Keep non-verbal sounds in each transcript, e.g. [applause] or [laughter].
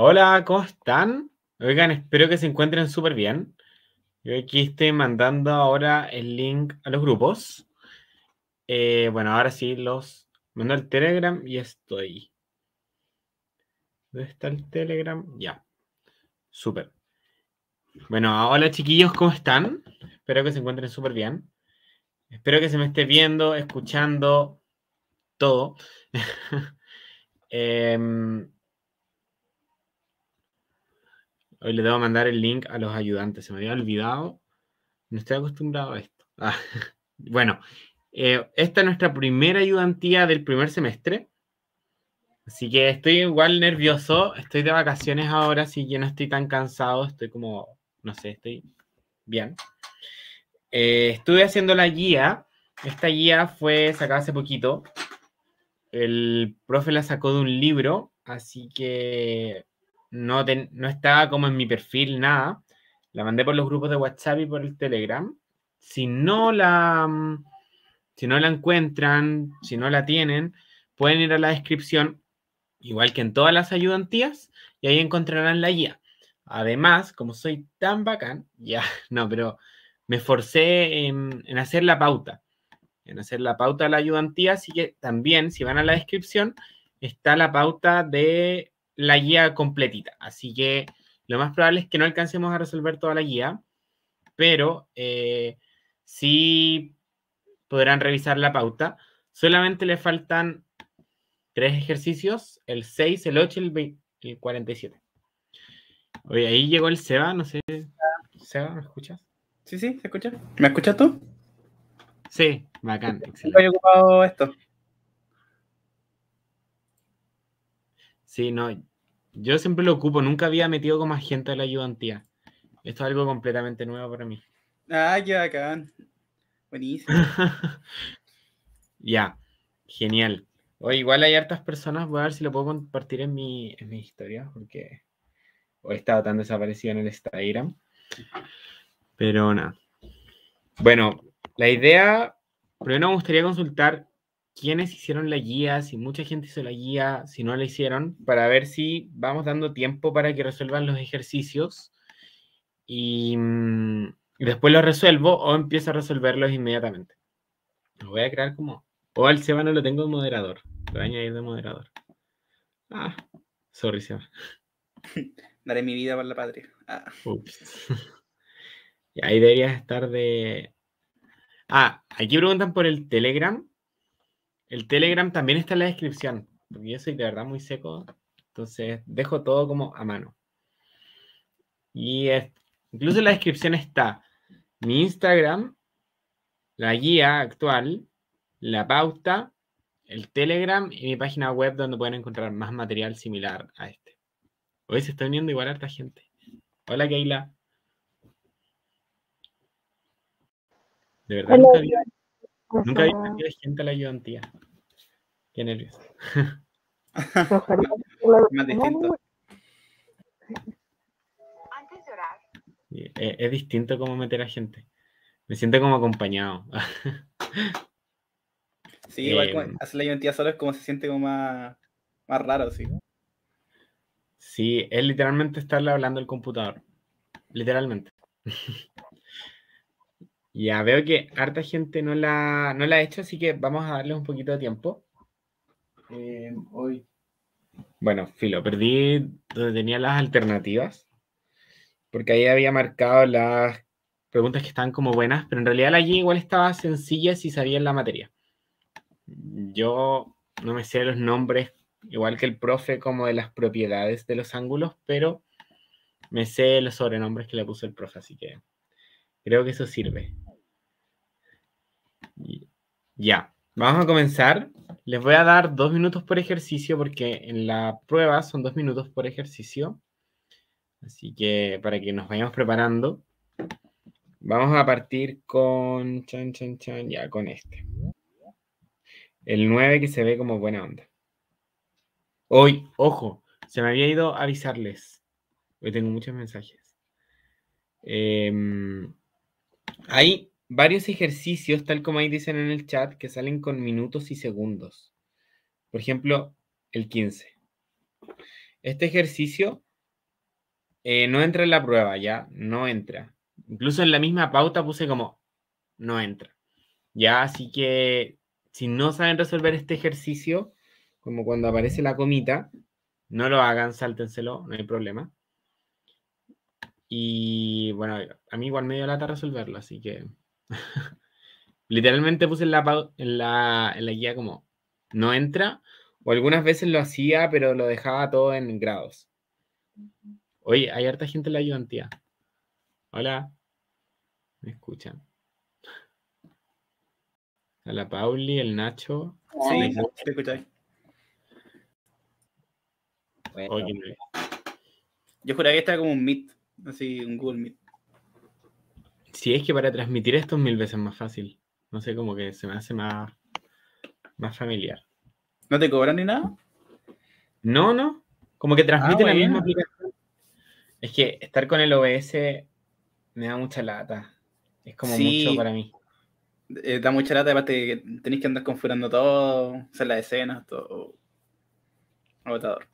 Hola, ¿cómo están? Oigan, espero que se encuentren súper bien. Yo aquí estoy mandando ahora el link a los grupos. Eh, bueno, ahora sí los mando al Telegram y estoy. ¿Dónde está el Telegram? Ya. Súper. Bueno, hola chiquillos, ¿cómo están? Espero que se encuentren súper bien. Espero que se me esté viendo, escuchando todo. [laughs] eh, Hoy le debo mandar el link a los ayudantes. Se me había olvidado. No estoy acostumbrado a esto. Ah, [laughs] bueno, eh, esta es nuestra primera ayudantía del primer semestre. Así que estoy igual nervioso. Estoy de vacaciones ahora, así que no estoy tan cansado. Estoy como, no sé, estoy bien. Eh, estuve haciendo la guía. Esta guía fue sacada hace poquito. El profe la sacó de un libro, así que no, estaba como en mi perfil, nada. La mandé por los grupos de WhatsApp y por el Telegram. Si no la, mm, si no la encuentran, si no la tienen, pueden ir a la descripción, igual que en todas las ayudantías, y ahí encontrarán la guía. Además, como soy tan bacán, [laughs] ya, no, pero me forcé en, en hacer la pauta, en hacer la pauta de la ayudantía, así que también, si van a la descripción, está la pauta de la guía completita. Así que lo más probable es que no alcancemos a resolver toda la guía, pero eh, sí podrán revisar la pauta. Solamente le faltan tres ejercicios, el 6, el 8 y el, el, 47. Oye, ahí llegó el Seba, no sé. Seba, ¿me escuchas? Sí, sí, ¿se escucha? ¿Me escuchas tú? Sí, bacán. Estoy ocupado esto. Sí, no, yo siempre lo ocupo, nunca había metido con más gente a la ayudantía. Esto es algo completamente nuevo para mí. Ah, ya, bacán. Buenísimo. [laughs] ya, genial. O igual hay hartas personas, voy a ver si lo puedo compartir en mi, en mi historia, porque hoy estado tan desaparecido en el Instagram. Pero nada. Bueno, la idea, primero me gustaría consultar quiénes hicieron la guía, si mucha gente hizo la guía, si no la hicieron, para ver si vamos dando tiempo para que resuelvan los ejercicios y, mm, después los resuelvo o empiezo a resolverlos inmediatamente. Lo voy a crear como... O al Seba lo tengo de moderador. Lo voy a añadir de moderador. Ah, sorry Seba. [laughs] Daré mi vida por la patria. Ah. Ups. [laughs] y ahí deberías estar de... Ah, aquí preguntan por el Telegram. El Telegram también está en la descripción, porque yo soy de verdad muy seco, entonces dejo todo como a mano. Y es, incluso en la descripción está mi Instagram, la guía actual, la pauta, el Telegram y mi página web donde pueden encontrar más material similar a este. Hoy se está uniendo igual a harta gente. Hola, Keila. De verdad, Nunca vi tanta gente a la ayudantía. Qué nervios. [laughs] Más distinto. Antes de orar. E, es, distinto como meter a gente. Me siento como acompañado. [laughs] sí, igual em. hacer la ayudantía solo es como se siente como más, más raro, sí. Sí, es literalmente estarle hablando al computador. Literalmente. [laughs] Ya veo que harta gente no la, ha hecho, así que vamos a darle un poquito de tiempo. Eh, hoy. Bueno, filo, perdí donde tenía las alternativas, porque ahí había marcado las preguntas que estaban como buenas, pero en realidad allí igual estaba sencilla si sabían la materia. Yo no me sé los nombres, igual que el profe, como de las propiedades de los ángulos, pero me sé los sobrenombres que le puso el profe, así que creo que eso sirve. Ya, vamos a comenzar. Les voy a dar dos minutos por ejercicio porque en la prueba son dos minutos por ejercicio. Así que para que nos vayamos preparando, vamos a partir con, chan, ya con este. El 9 que se ve como buena onda. Hoy, ojo, se me había ido a avisarles. Hoy tengo muchos mensajes. Em, ahí varios ejercicios, tal como ahí dicen en el chat, que salen con minutos y segundos. Por ejemplo, el 15. Este ejercicio eh, no entra en la prueba, ya, no entra. Incluso en la misma pauta puse como, no entra. Ya, así que si no saben resolver este ejercicio, como cuando aparece la comita, no lo hagan, sáltenselo, no hay problema. Y bueno, a mí igual me dio lata resolverlo, así que [laughs] Literalmente puse en la, guía como no entra, o algunas veces lo hacía, pero lo dejaba todo en grados. Oye, hay harta gente en la ayudantía. Hola. ¿Me escuchan? A la Pauli, el Nacho. Sí, te escucháis. Yo juraría que estaba como un Meet, así un Google Meet. Si es que para transmitir esto es mil veces más fácil. No sé, como que se me hace más, más familiar. ¿No te cobran ni nada? No, no. Como que transmiten la misma ah, aplicación. Es que estar con el OBS me da mucha lata. Es como mucho para mí. Eh, da mucha lata, aparte que tenéis que andar configurando todo, hacer las escenas, todo. Agotador.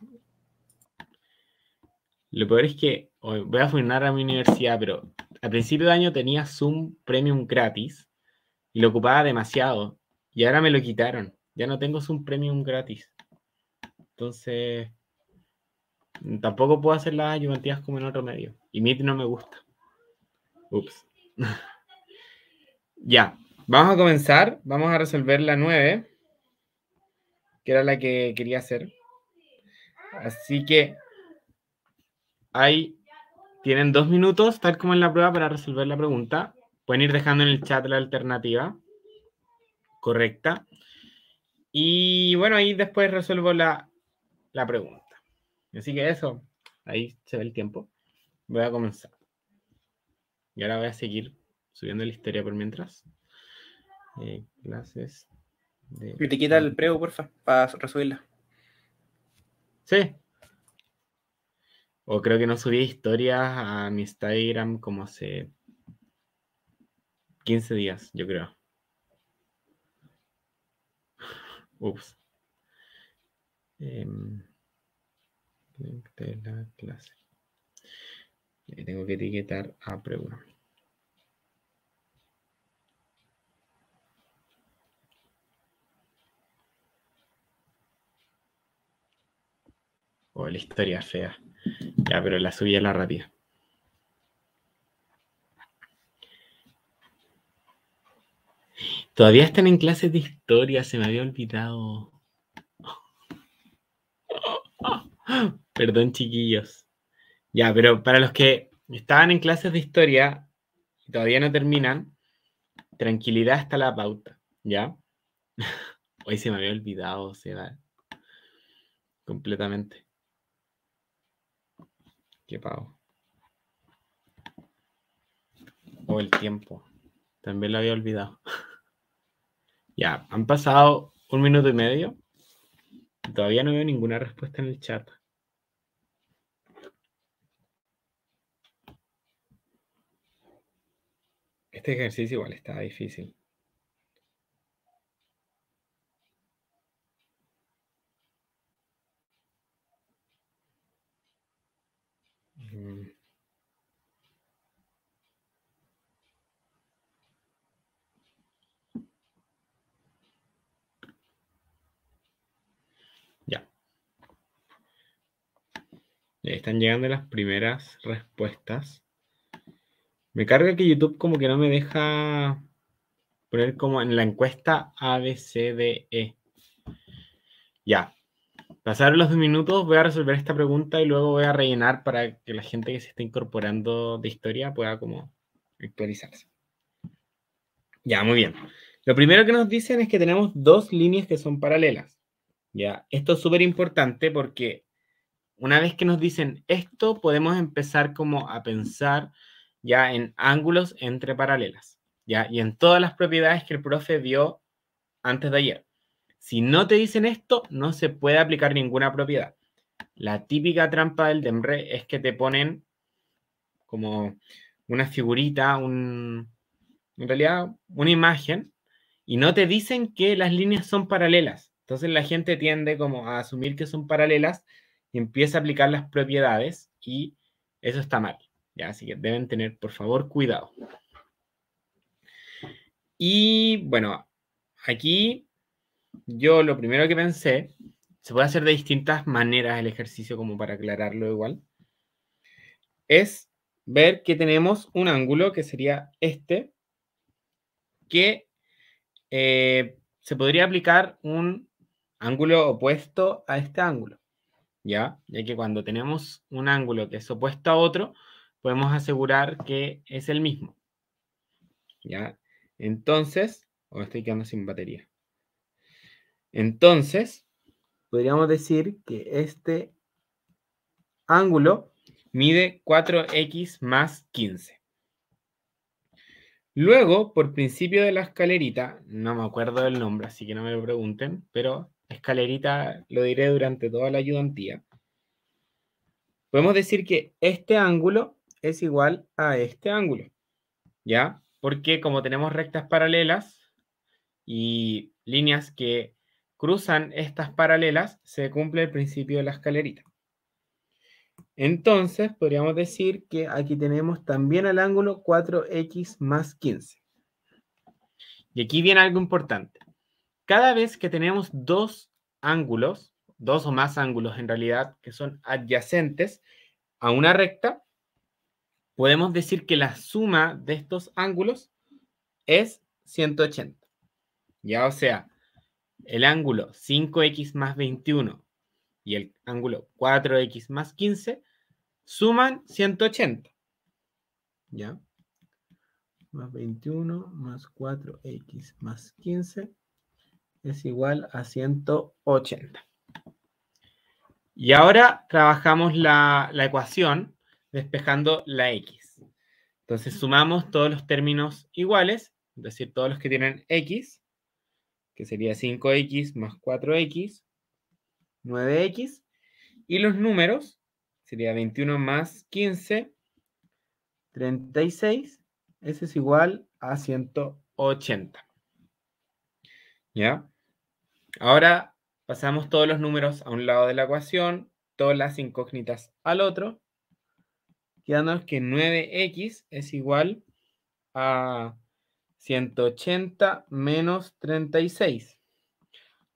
Lo peor es que, voy a funar a mi universidad, pero Al principio de año tenía Zoom Premium gratis y lo ocupaba demasiado. Y ahora me lo quitaron. Ya no tengo Zoom Premium gratis. Entonces, tampoco puedo hacer las ayudantías como en otro medio. Y Meet no me gusta. Ups. [laughs] ya, vamos a comenzar. Vamos a resolver la 9, que era la que quería hacer. Así que Ahí tienen dos minutos, tal como en la prueba, para resolver la pregunta. Pueden ir dejando en el chat la alternativa correcta. Y bueno, ahí después resuelvo la, pregunta. Así que eso, ahí se ve el tiempo. Voy a comenzar. Y ahora voy a seguir subiendo la historia por mientras. Eh, clases. De... Y te quita el preo, porfa, para resolverla? Sí, o creo que no subí historias a mi Instagram como hace 15 días, yo creo. Ups. Em, de la clase. Le tengo que etiquetar a pregunta. O oh, la historia fea. Ya, pero la subí a la rápida. Todavía están en clases de historia, se me había olvidado. Perdón, chiquillos. Ya, pero para los que estaban en clases de historia y todavía no terminan, tranquilidad hasta la pauta, ¿ya? [laughs] Hoy se me había olvidado, se va completamente. Qué pavo. O el tiempo. También lo había olvidado. [laughs] ya, han pasado un minuto y medio. Todavía no veo ninguna respuesta en el chat. Este ejercicio igual está difícil. Ya Ya. Están llegando las primeras respuestas. Me carga que YouTube como que no me deja poner como en la encuesta ABCDE. Ya. Pasar los dos minutos, voy a resolver esta pregunta y luego voy a rellenar para que la gente que se está incorporando de historia pueda como actualizarse. Ya, muy bien. Lo primero que nos dicen es que tenemos dos líneas que son paralelas. Ya, esto es súper importante porque una vez que nos dicen esto, podemos empezar como a pensar ya en ángulos entre paralelas, ya, y en todas las propiedades que el profe vio antes de ayer. Si no te dicen esto, no se puede aplicar ninguna propiedad. La típica trampa del DEMRE es que te ponen como una figurita, en realidad una imagen, y no te dicen que las líneas son paralelas. Entonces la gente tiende como a asumir que son paralelas y empieza a aplicar las propiedades y eso está mal. ¿ya? Así que deben tener, por favor, cuidado. Y bueno, aquí yo lo primero que pensé, se puede hacer de distintas maneras el ejercicio como para aclararlo igual, es ver que tenemos un ángulo que sería este, que eh, se podría aplicar un ángulo opuesto a este ángulo, ¿ya? Ya que cuando tenemos un ángulo que es opuesto a otro, podemos asegurar que es el mismo, ¿ya? Entonces, o oh, estoy quedando sin batería. Entonces, podríamos decir que este ángulo mide 4x más 15. Luego, por principio de la escalerita, no me acuerdo del nombre, así que no me lo pregunten, pero escalerita lo diré durante toda la ayudantía. Podemos decir que este ángulo es igual a este ángulo, ¿ya? Porque como tenemos rectas paralelas y líneas que cruzan estas paralelas, se cumple el principio de la escalerita. Entonces, podríamos decir que aquí tenemos también el ángulo 4x más 15. Y aquí viene algo importante. Cada vez que tenemos dos ángulos, dos o más ángulos en realidad, que son adyacentes a una recta, podemos decir que la suma de estos ángulos es 180. Ya, o sea, el ángulo 5x más 21 y el ángulo 4x más 15 suman 180. ¿Ya? Más 21 más 4x más 15 es igual a 180. Y ahora trabajamos la, ecuación despejando la x. Entonces sumamos todos los términos iguales, es decir, todos los que tienen x que sería 5x más 4x, 9x, y los números, sería 21 más 15, 36, eso es igual a 180. ¿Ya? Ahora pasamos todos los números a un lado de la ecuación, todas las incógnitas al otro, quedándonos que 9x es igual a 180 menos 36.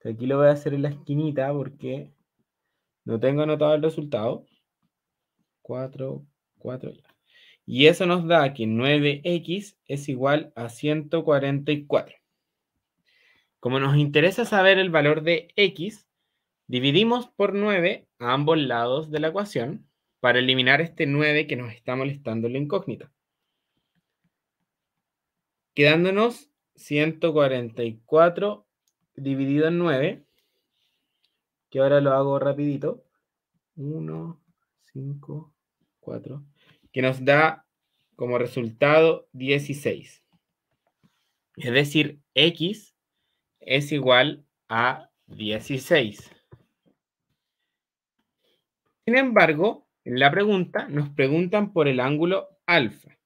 Aquí lo voy a hacer en la esquinita porque no tengo anotado el resultado. 4, 4 Y eso nos da que 9x es igual a 144. Como nos interesa saber el valor de x, dividimos por 9 a ambos lados de la ecuación para eliminar este 9 que nos está molestando la incógnita quedándonos 144 dividido en 9, que ahora lo hago rapidito. 1, 5, 4, que nos da como resultado 16. Es decir, x es igual a 16. Sin embargo, en la pregunta nos preguntan por el ángulo alfa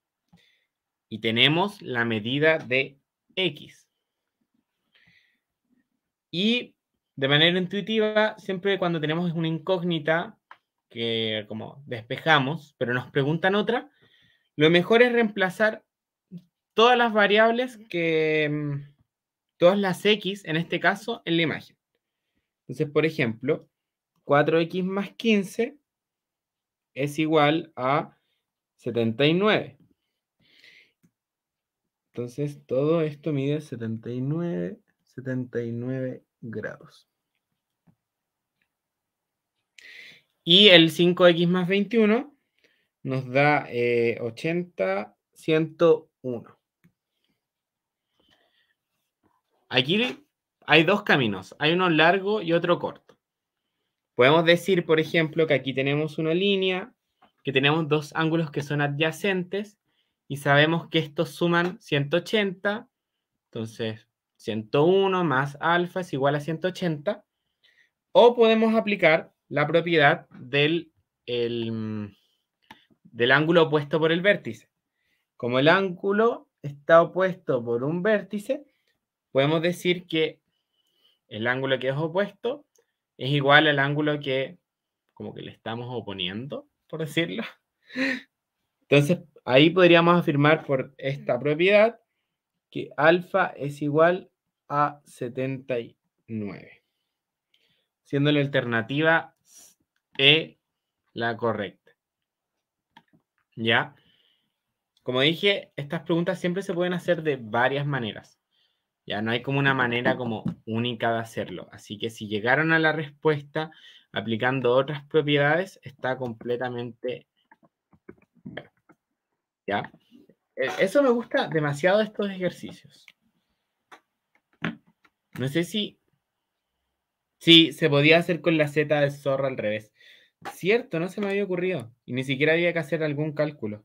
y tenemos la medida de X. Y de manera intuitiva, siempre cuando tenemos una incógnita que como despejamos, pero nos preguntan otra, lo mejor es reemplazar todas las variables que, mm, todas las X en este caso, en la imagen. Entonces, por ejemplo, 4X más 15 es igual a 79. Entonces, todo esto mide 79, 79 grados. Y el 5x más 21 nos da 80, eh, 101. Aquí hay dos caminos, hay uno largo y otro corto. Podemos decir, por ejemplo, que aquí tenemos una línea, que tenemos dos ángulos que son adyacentes y sabemos que estos suman 180, entonces 101 más alfa es igual a 180, o podemos aplicar la propiedad del, del ángulo opuesto por el vértice. Como el ángulo está opuesto por un vértice, podemos decir que el ángulo que es opuesto es igual al ángulo que como que le estamos oponiendo, por decirlo. [laughs] Entonces ahí podríamos afirmar por esta propiedad que alfa es igual a 79, siendo la alternativa E la correcta. ¿Ya? Como dije, estas preguntas siempre se pueden hacer de varias maneras. Ya no hay como una manera como única de hacerlo. Así que si llegaron a la respuesta aplicando otras propiedades, está completamente eh, eso me gusta demasiado estos ejercicios. No sé si... si se podía hacer con la Z de zorro al revés. Cierto, no se me había ocurrido. Y ni siquiera había que hacer algún cálculo.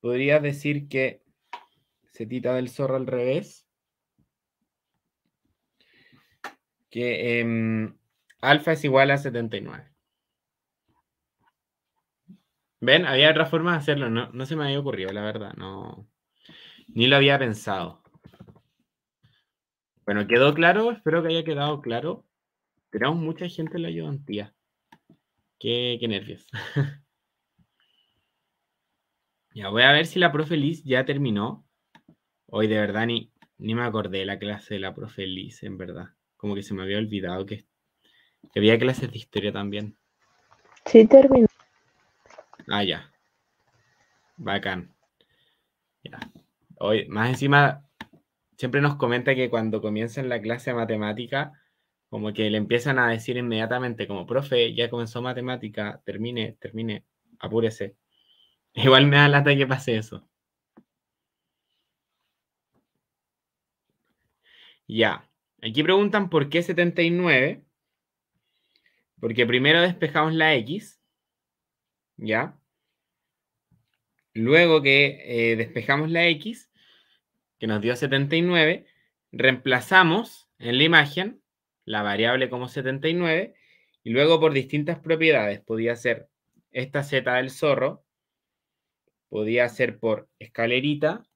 Podría decir que Z del zorro al revés. Que em, alfa es igual a 79. Ven, había otras formas de hacerlo, no, se me había ocurrido, la verdad, no. Ni lo había pensado. Bueno, quedó claro, espero que haya quedado claro. Tenemos mucha gente en la ayudantía. Qué, qué nervios. [laughs] ya voy a ver si la profe Liz ya terminó. Hoy de verdad ni, ni me acordé de la clase de la profe Liz, en verdad. Como que se me había olvidado que, que había clases de historia también. Sí, terminó. Ah, ya. Bacán. Ya. Hoy, más encima, siempre nos comenta que cuando comienzan la clase de matemática, como que le empiezan a decir inmediatamente, como, profe, ya comenzó matemática, termine, termine, apúrese. [laughs] Igual me da lata que pase eso. Ya. Aquí preguntan por qué 79. Porque primero despejamos la X. ¿Ya? Luego que eh, despejamos la X, que nos dio 79, reemplazamos en la imagen la variable como 79 y luego por distintas propiedades. Podía ser esta Z del zorro, podía ser por escalerita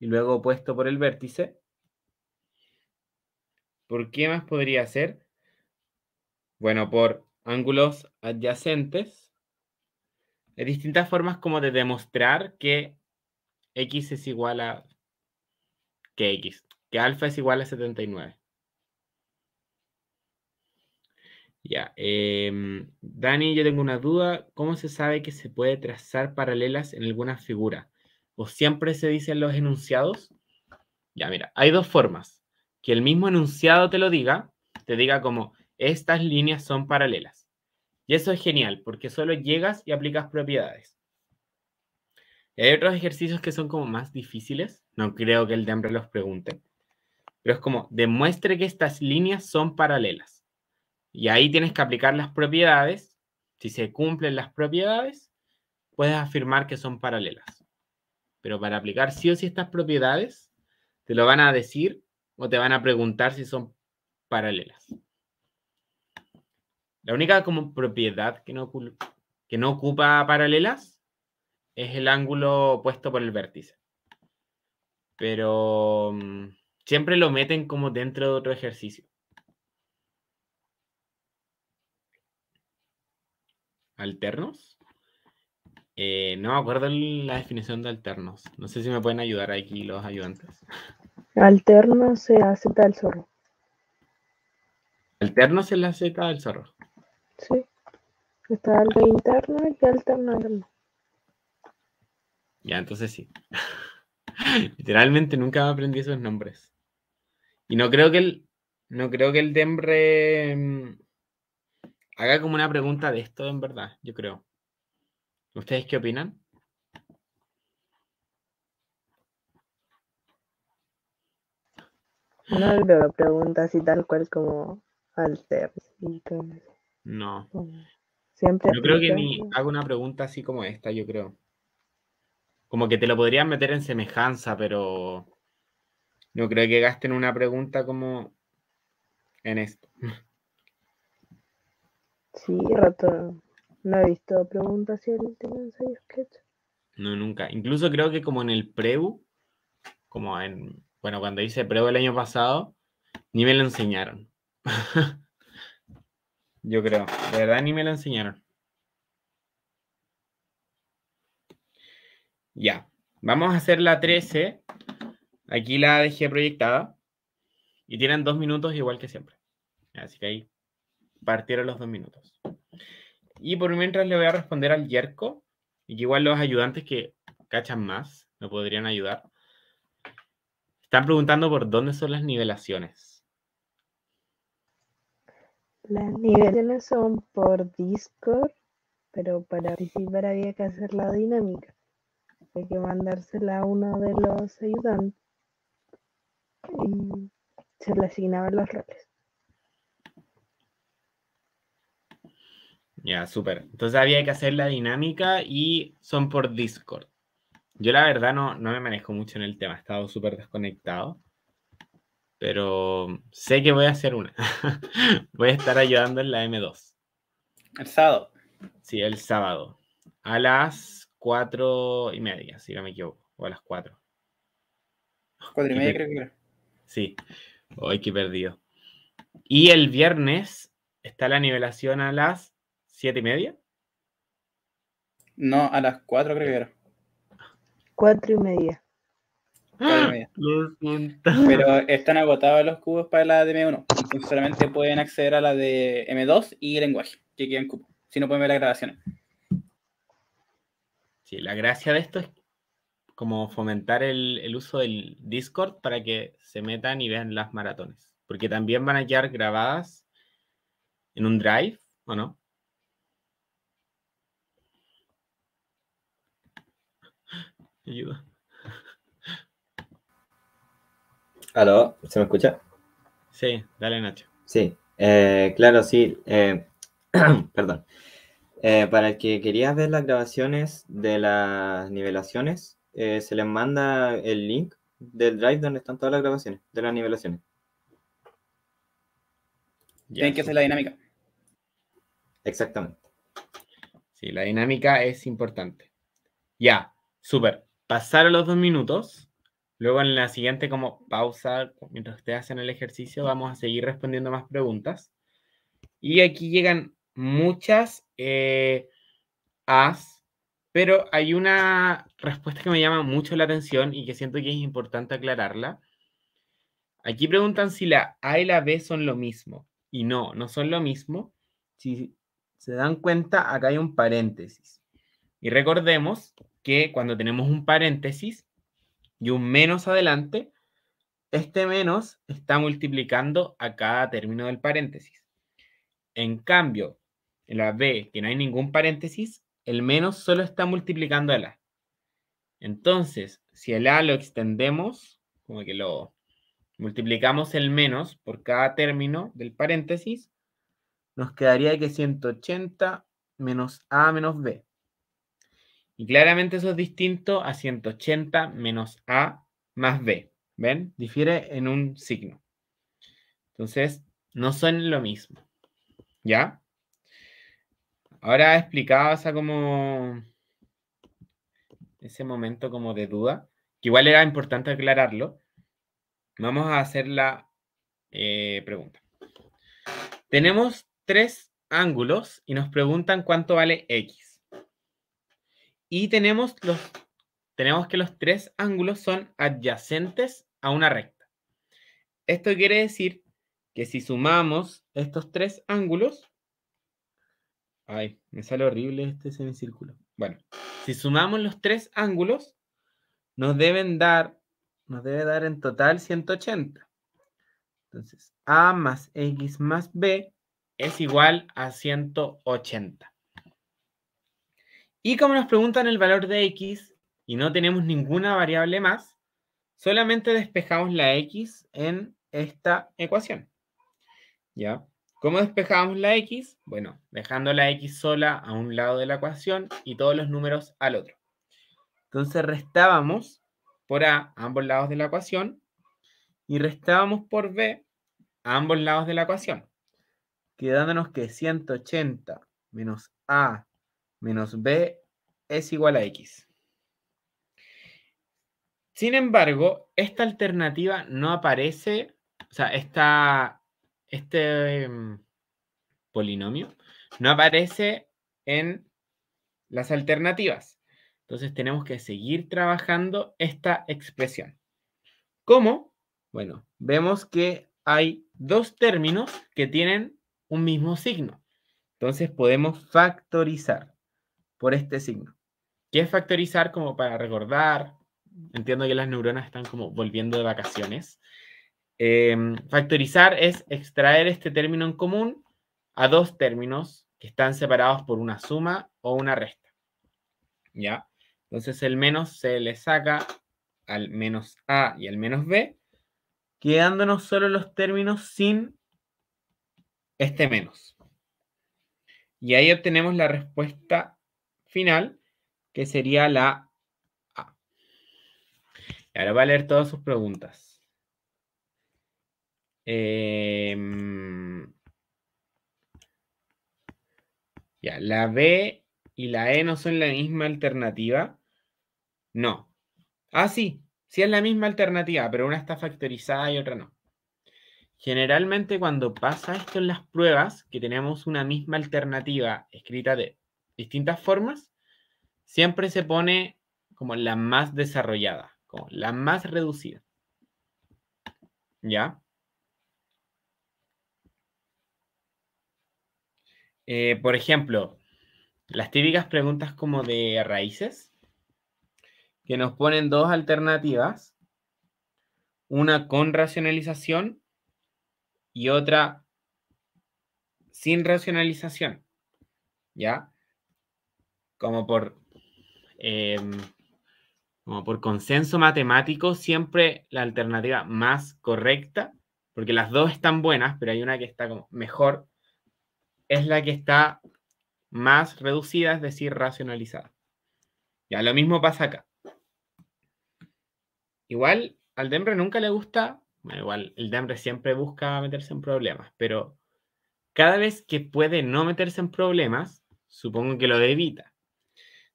y luego puesto por el vértice. ¿Por qué más podría ser? Bueno, por ángulos adyacentes distintas formas como de demostrar que X es igual a... que X, que alfa es igual a 79. Ya, em, Dani, yo tengo una duda. ¿Cómo se sabe que se puede trazar paralelas en alguna figura? ¿O siempre se dicen los enunciados? Ya, mira, hay dos formas. Que el mismo enunciado te lo diga, te diga como estas líneas son paralelas. Y eso es genial, porque solo llegas y aplicas propiedades. hay otros ejercicios que son como más difíciles. No creo que el de los pregunte. Pero es como, demuestre que estas líneas son paralelas. Y ahí tienes que aplicar las propiedades. Si se cumplen las propiedades, puedes afirmar que son paralelas. Pero para aplicar sí o sí estas propiedades, te lo van a decir o te van a preguntar si son paralelas. La única como propiedad que no, que no ocupa paralelas es el ángulo puesto por el vértice. Pero mm, siempre lo meten como dentro de otro ejercicio. ¿Alternos? Eh, no me acuerdo la definición de alternos. No sé si me pueden ayudar aquí los ayudantes. Alternos es la Z del zorro. Alternos es la Z del zorro. Sí. Está algo interno y que Ya, entonces sí. [laughs] Literalmente nunca aprendí esos nombres. Y no creo que el, no creo que el Dembre mm, haga como una pregunta de esto en verdad, yo creo. ¿Ustedes qué opinan? No, lo pregunta así tal cual como alter ser no. Siempre. Yo creo que ni hago una pregunta así como esta, yo creo. Como que te lo podrían meter en semejanza, pero no creo que gasten una pregunta como en esto. Sí, rato. No he visto preguntas y el último ensayo hecho. No, nunca. Incluso creo que como en el prebu, como en, bueno, cuando hice prebu el año pasado, ni me lo enseñaron. [laughs] Yo creo. De verdad ni me lo enseñaron. Ya. Vamos a hacer la 13. Aquí la dejé proyectada. Y tienen dos minutos igual que siempre. Así que ahí partieron los dos minutos. Y por mientras le voy a responder al Yerko. Y igual los ayudantes que cachan más me podrían ayudar. Están preguntando por dónde son las nivelaciones. Las niveles son por Discord, pero para participar había que hacer la dinámica. Hay que mandársela a uno de los ayudantes y se le asignaban los roles. Ya, súper. Entonces había que hacer la dinámica y son por Discord. Yo la verdad no, no me manejo mucho en el tema, he estado súper desconectado pero sé que voy a hacer una. [laughs] voy a estar ayudando en la M2. El sábado. Sí, el sábado. A las cuatro y media, si no me equivoco. O a las cuatro. Cuatro y media creo que era. Sí. Hoy que perdido. Y el viernes está la nivelación a las siete y media. No, a las cuatro creo que era. Cuatro y media. ¡Ah! Pero están agotados los cubos para la de M1. solamente pueden acceder a la de M2 y lenguaje, que Si no pueden ver las grabaciones. Sí, la gracia de esto es como fomentar el, el uso del Discord para que se metan y vean las maratones. Porque también van a quedar grabadas en un drive, ¿o no? [laughs] Ayuda. Aló, ¿se me escucha? Sí, dale Nacho. Sí, eh, claro, sí. Eh, [clears throat] perdón. Eh, para el que quería ver las grabaciones de las nivelaciones, se les manda el link del drive donde están todas las grabaciones, de las nivelaciones. Tienen que hacer la dinámica. Exactamente. Sí, la dinámica es importante. Ya, súper. Pasaron los dos minutos. Luego en la siguiente como pausa, mientras ustedes hacen el ejercicio, vamos a seguir respondiendo más preguntas. Y aquí llegan muchas eh, as, pero hay una respuesta que me llama mucho la atención y que siento que es importante aclararla. Aquí preguntan si la A y la B son lo mismo. Y no, no son lo mismo. Si se dan cuenta, acá hay un paréntesis. Y recordemos que cuando tenemos un paréntesis, y un menos adelante, este menos está multiplicando a cada término del paréntesis. En cambio, en la B, que no hay ningún paréntesis, el menos solo está multiplicando a Entonces, si el A lo extendemos, como que lo multiplicamos el menos por cada término del paréntesis, nos quedaría que 180 menos A menos B. Y claramente eso es distinto a 180 menos A más B. ¿Ven? Difiere en un signo. Entonces, no son lo mismo. ¿Ya? Ahora explicaba, o como ese momento como de duda, que igual era importante aclararlo. Vamos a hacer la eh, pregunta. Tenemos tres ángulos y nos preguntan cuánto vale X. Y tenemos, los, tenemos que los tres ángulos son adyacentes a una recta. Esto quiere decir que si sumamos estos tres ángulos, ay, me sale horrible este semicírculo. Bueno, si sumamos los tres ángulos, nos deben dar, nos debe dar en total 180. Entonces, A más X más B es igual a 180. Y como nos preguntan el valor de x y no tenemos ninguna variable más, solamente despejamos la x en esta ecuación. ¿Ya? ¿Cómo despejamos la x? Bueno, dejando la x sola a un lado de la ecuación y todos los números al otro. Entonces restábamos por a, ambos lados de la ecuación y restábamos por b a ambos lados de la ecuación, quedándonos que 180 menos a menos b es igual a x. Sin embargo, esta alternativa no aparece, o sea, este em, polinomio no aparece en las alternativas. Entonces tenemos que seguir trabajando esta expresión. ¿Cómo? Bueno, vemos que hay dos términos que tienen un mismo signo. Entonces podemos factorizar por este signo. ¿Qué es factorizar como para recordar? Entiendo que las neuronas están como volviendo de vacaciones. Em, factorizar es extraer este término en común a dos términos que están separados por una suma o una resta. ¿Ya? Entonces el menos se le saca al menos A y al menos B, quedándonos solo los términos sin este menos. Y ahí obtenemos la respuesta final, que sería la A. Y ahora va a leer todas sus preguntas. Em, ya, la B y la E no son la misma alternativa. No. Ah, sí, sí es la misma alternativa, pero una está factorizada y otra no. Generalmente cuando pasa esto en las pruebas, que tenemos una misma alternativa escrita de distintas formas, siempre se pone como la más desarrollada, como la más reducida. ¿Ya? Eh, por ejemplo, las típicas preguntas como de raíces, que nos ponen dos alternativas, una con racionalización y otra sin racionalización. ¿Ya? como por, em, como por consenso matemático, siempre la alternativa más correcta, porque las dos están buenas, pero hay una que está como mejor, es la que está más reducida, es decir, racionalizada. Ya lo mismo pasa acá. Igual al Dembre nunca le gusta, igual el Dembre siempre busca meterse en problemas, pero cada vez que puede no meterse en problemas, supongo que lo evita.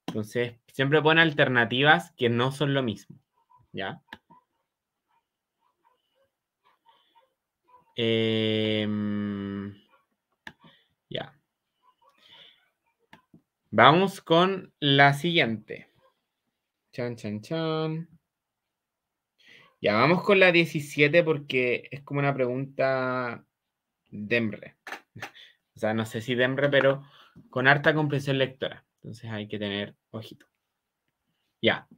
Entonces, siempre pone alternativas que no son lo mismo. ¿Ya? Em, ya. Vamos con la siguiente. Chan, chan, chan. Ya, vamos con la 17 porque es como una pregunta Demre. [laughs] O sea, no sé si Demre, pero con harta comprensión lectora. Entonces hay que tener ojito. Ya.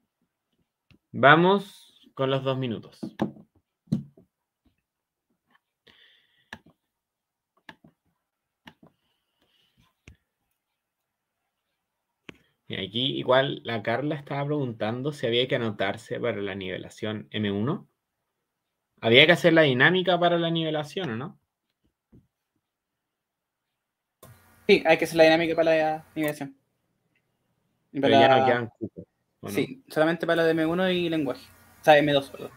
Vamos con los dos minutos. Y aquí igual la Carla estaba preguntando si había que anotarse para la nivelación M1. Había que hacer la dinámica para la nivelación, ¿o no? Sí, hay que hacer la dinámica para la nivelación ya Sí, solamente para la de M1 y lenguaje. O sea, M2, perdón.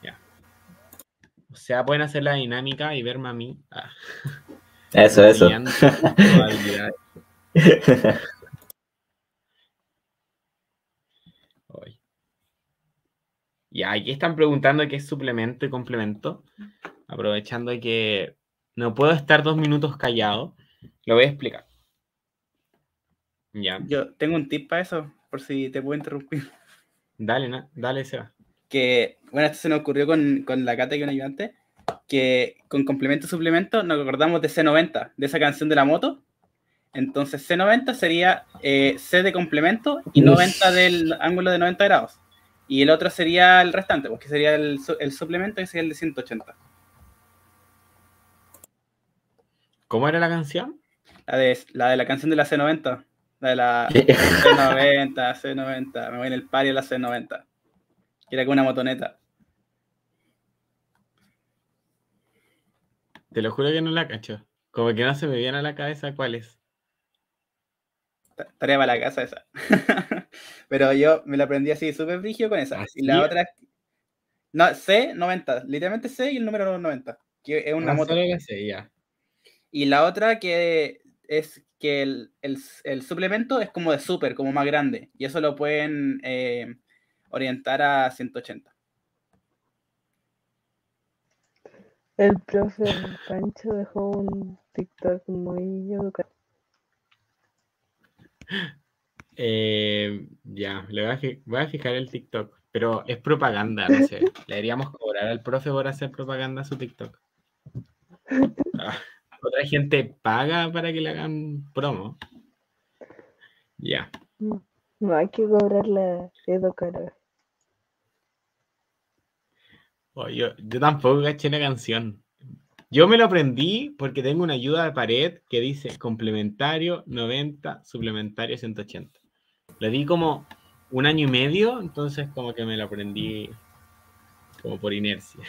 Ya. O sea, pueden hacer la dinámica y verme a mí. Ah. Eso, [laughs] eso. Y aquí están preguntando qué es suplemento y complemento. Aprovechando que no puedo estar dos minutos callado, lo voy a explicar. Yo tengo un tip para eso, por si te puedo interrumpir. Dale, dale, Seba. Que, bueno, esto se me ocurrió con, la Cata y un ayudante, que con complemento y suplemento nos acordamos de C90, de esa canción de la moto. Entonces C90 sería eh, C de complemento y 90 del ángulo de 90 grados. Y el otro sería el restante, porque pues, sería el, suplemento y sería el de 180. ¿Cómo era la canción? La la, de la canción de la C90 de la C90, C90. Me voy en el pario de la C90. era con una motoneta. Te lo juro que no la cacho. Como que no se me viene a la cabeza cuál es. Tarea para la casa esa. [laughs] Pero yo me la aprendí así, súper frigio con esa. Y la otra No, C90. Literalmente C y el número 90. Que es una ah, ya. Y la otra que es el, suplemento es como de súper, como más grande, y eso lo pueden eh, orientar a 180. El profe Pancho dejó un TikTok muy educativo. Eh, ya, le voy a, fijar el TikTok, pero es propaganda, no sé. [laughs] Le deberíamos cobrar al profe por hacer propaganda a su TikTok. [laughs] otra gente paga para que le hagan promo. Ya. No hay que cobrar la cara. Oh, yo, tampoco caché la canción. Yo me lo aprendí porque tengo una ayuda de pared que dice complementario 90, suplementario 180. Le di como un año y medio, entonces como que me lo aprendí como por inercia.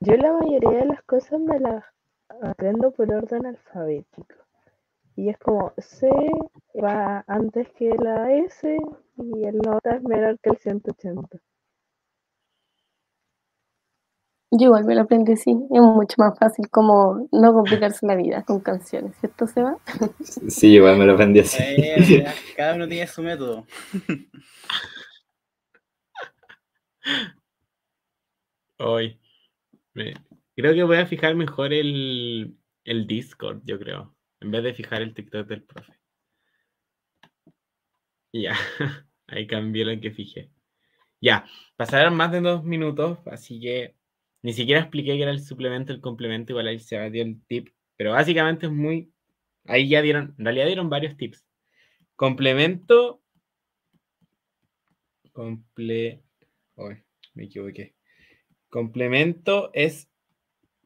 Yo la mayoría de las cosas me las aprendo por orden alfabético. Y es como C va antes que la S y el nota es menor que el 180. Yo igual me lo aprendí así es mucho más fácil como no complicarse la vida con canciones, ¿cierto Seba? Sí, igual me lo aprendí así. cada uno tiene su método. Hoy Creo que voy a fijar mejor el, el Discord, yo creo, en vez de fijar el TikTok del profe. Ya, [laughs] ahí cambié lo que fijé. Ya, pasaron más de dos minutos, así que ni siquiera expliqué qué era el suplemento, el complemento, igual ahí se dio el tip, pero básicamente es muy... Ahí ya dieron, en realidad dieron varios tips. Complemento... Comple... Ay, me equivoqué. Complemento es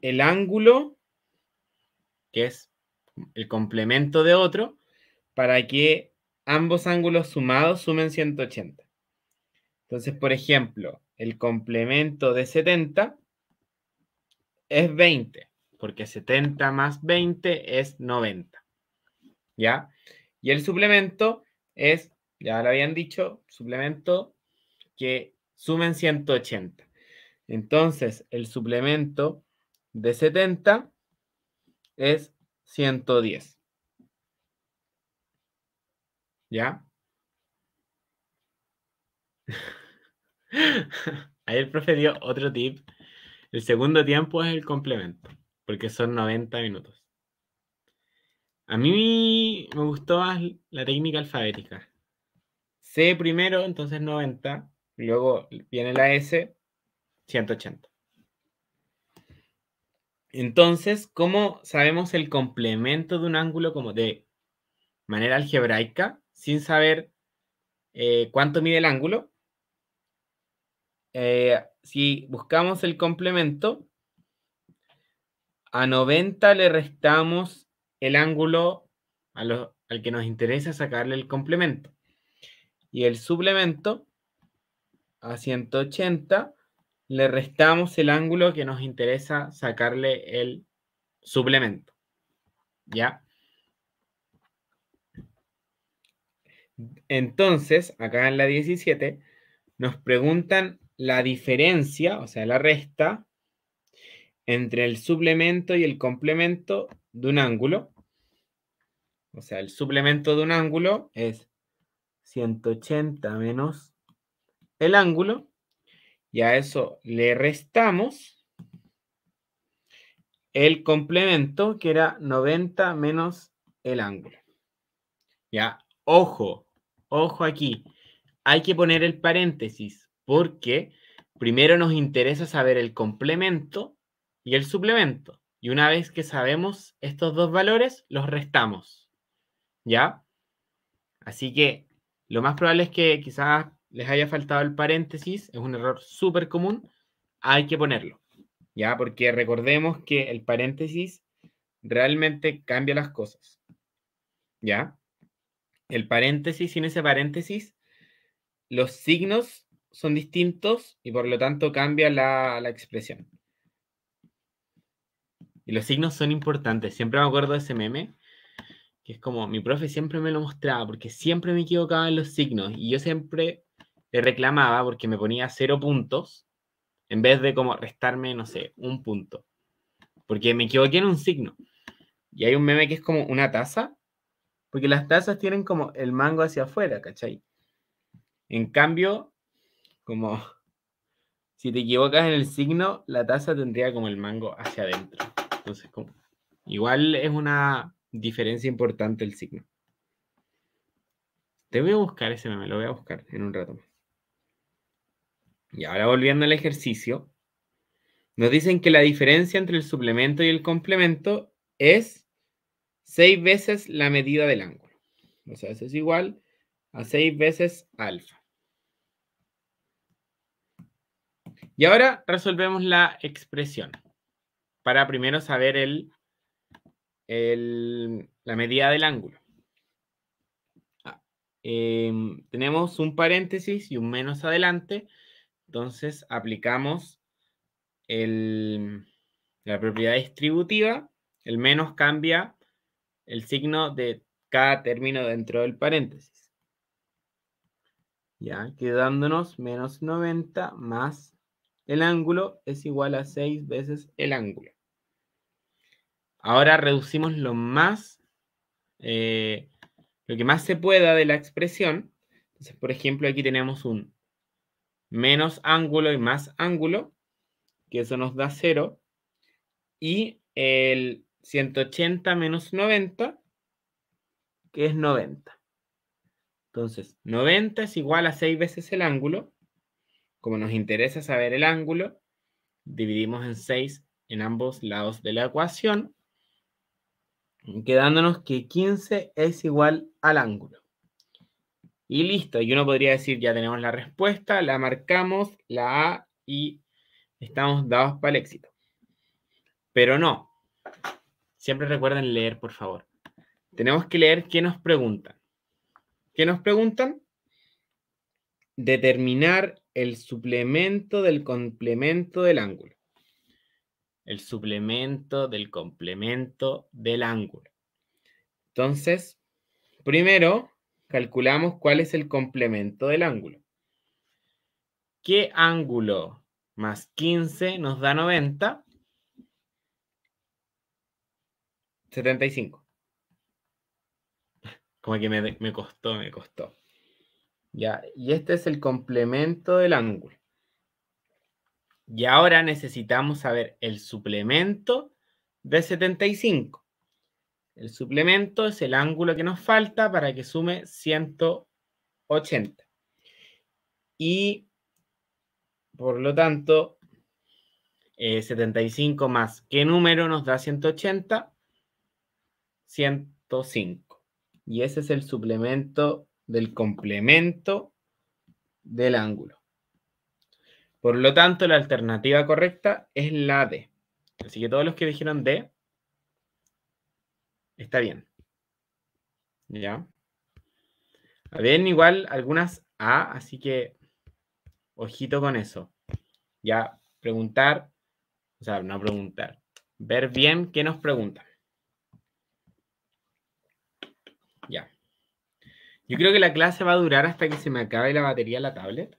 el ángulo, que es el complemento de otro, para que ambos ángulos sumados sumen 180. Entonces, por ejemplo, el complemento de 70 es 20, porque 70 más 20 es 90. ¿Ya? Y el suplemento es, ya lo habían dicho, suplemento que sumen 180. Entonces, el suplemento de 70 es 110. ¿Ya? Ahí [laughs] el profe dio otro tip. El segundo tiempo es el complemento, porque son 90 minutos. A mí me gustó la técnica alfabética. C primero, entonces 90, luego viene la S, 180. Entonces, ¿cómo sabemos el complemento de un ángulo como de manera algebraica sin saber eh, cuánto mide el ángulo? Eh, si buscamos el complemento, a 90 le restamos el ángulo al que nos interesa sacarle el complemento. Y el suplemento a 180 le restamos el ángulo que nos interesa sacarle el suplemento. ¿Ya? Entonces, acá en la 17, nos preguntan la diferencia, o sea, la resta, entre el suplemento y el complemento de un ángulo. O sea, el suplemento de un ángulo es 180 menos el ángulo y a eso le restamos el complemento que era 90 menos el ángulo. Ya, ojo, ojo aquí. Hay que poner el paréntesis porque primero nos interesa saber el complemento y el suplemento. Y una vez que sabemos estos dos valores, los restamos. ¿Ya? Así que lo más probable es que quizás les haya faltado el paréntesis, es un error súper común, hay que ponerlo, ¿ya? Porque recordemos que el paréntesis realmente cambia las cosas, ¿ya? El paréntesis, sin ese paréntesis, los signos son distintos y por lo tanto cambia la, la expresión. Y los signos son importantes. Siempre me acuerdo de ese meme, que es como mi profe siempre me lo mostraba, porque siempre me equivocaba en los signos. Y yo siempre le reclamaba porque me ponía cero puntos en vez de como restarme, no sé, un punto. Porque me equivoqué en un signo. Y hay un meme que es como una taza, porque las tazas tienen como el mango hacia afuera, ¿cachai? En cambio, como [laughs] si te equivocas en el signo, la taza tendría como el mango hacia adentro. Entonces, como, igual es una diferencia importante el signo. Te voy a buscar ese meme, lo voy a buscar en un rato más. Y ahora volviendo al ejercicio, nos dicen que la diferencia entre el suplemento y el complemento es 6 veces la medida del ángulo. O sea, eso es igual a 6 veces alfa. Y ahora resolvemos la expresión para primero saber el, la medida del ángulo. Ah, em, tenemos un paréntesis y un menos adelante entonces aplicamos la propiedad distributiva, el menos cambia el signo de cada término dentro del paréntesis. Ya, quedándonos menos 90 más el ángulo es igual a 6 veces el ángulo. Ahora reducimos lo más, eh, lo que más se pueda de la expresión. Entonces, por ejemplo, aquí tenemos un menos ángulo y más ángulo, que eso nos da 0. Y el 180 menos 90, que es 90. Entonces, 90 es igual a 6 veces el ángulo. Como nos interesa saber el ángulo, dividimos en 6 en ambos lados de la ecuación, quedándonos que 15 es igual al ángulo. Y listo. Y uno podría decir, ya tenemos la respuesta, la marcamos, la A y estamos dados para el éxito. Pero no. Siempre recuerden leer, por favor. Tenemos que leer qué nos preguntan. ¿Qué nos preguntan? Determinar el suplemento del complemento del ángulo. El suplemento del complemento del ángulo. Entonces, primero calculamos cuál es el complemento del ángulo. ¿Qué ángulo más 15 nos da 90? 75. [laughs] Como que me, costó, me costó. Ya, y este es el complemento del ángulo. Y ahora necesitamos saber el suplemento de 75. El suplemento es el ángulo que nos falta para que sume 180. Y por lo tanto, 75 eh, más qué número nos da 180? 105. Y ese es el suplemento del complemento del ángulo. Por lo tanto, la alternativa correcta es la D. Así que todos los que dijeron D Está bien. ¿Ya? ver, igual algunas A, así que ojito con eso. Ya, preguntar, o sea, no preguntar, ver bien qué nos preguntan. Ya. Yo creo que la clase va a durar hasta que se me acabe la batería de la tablet.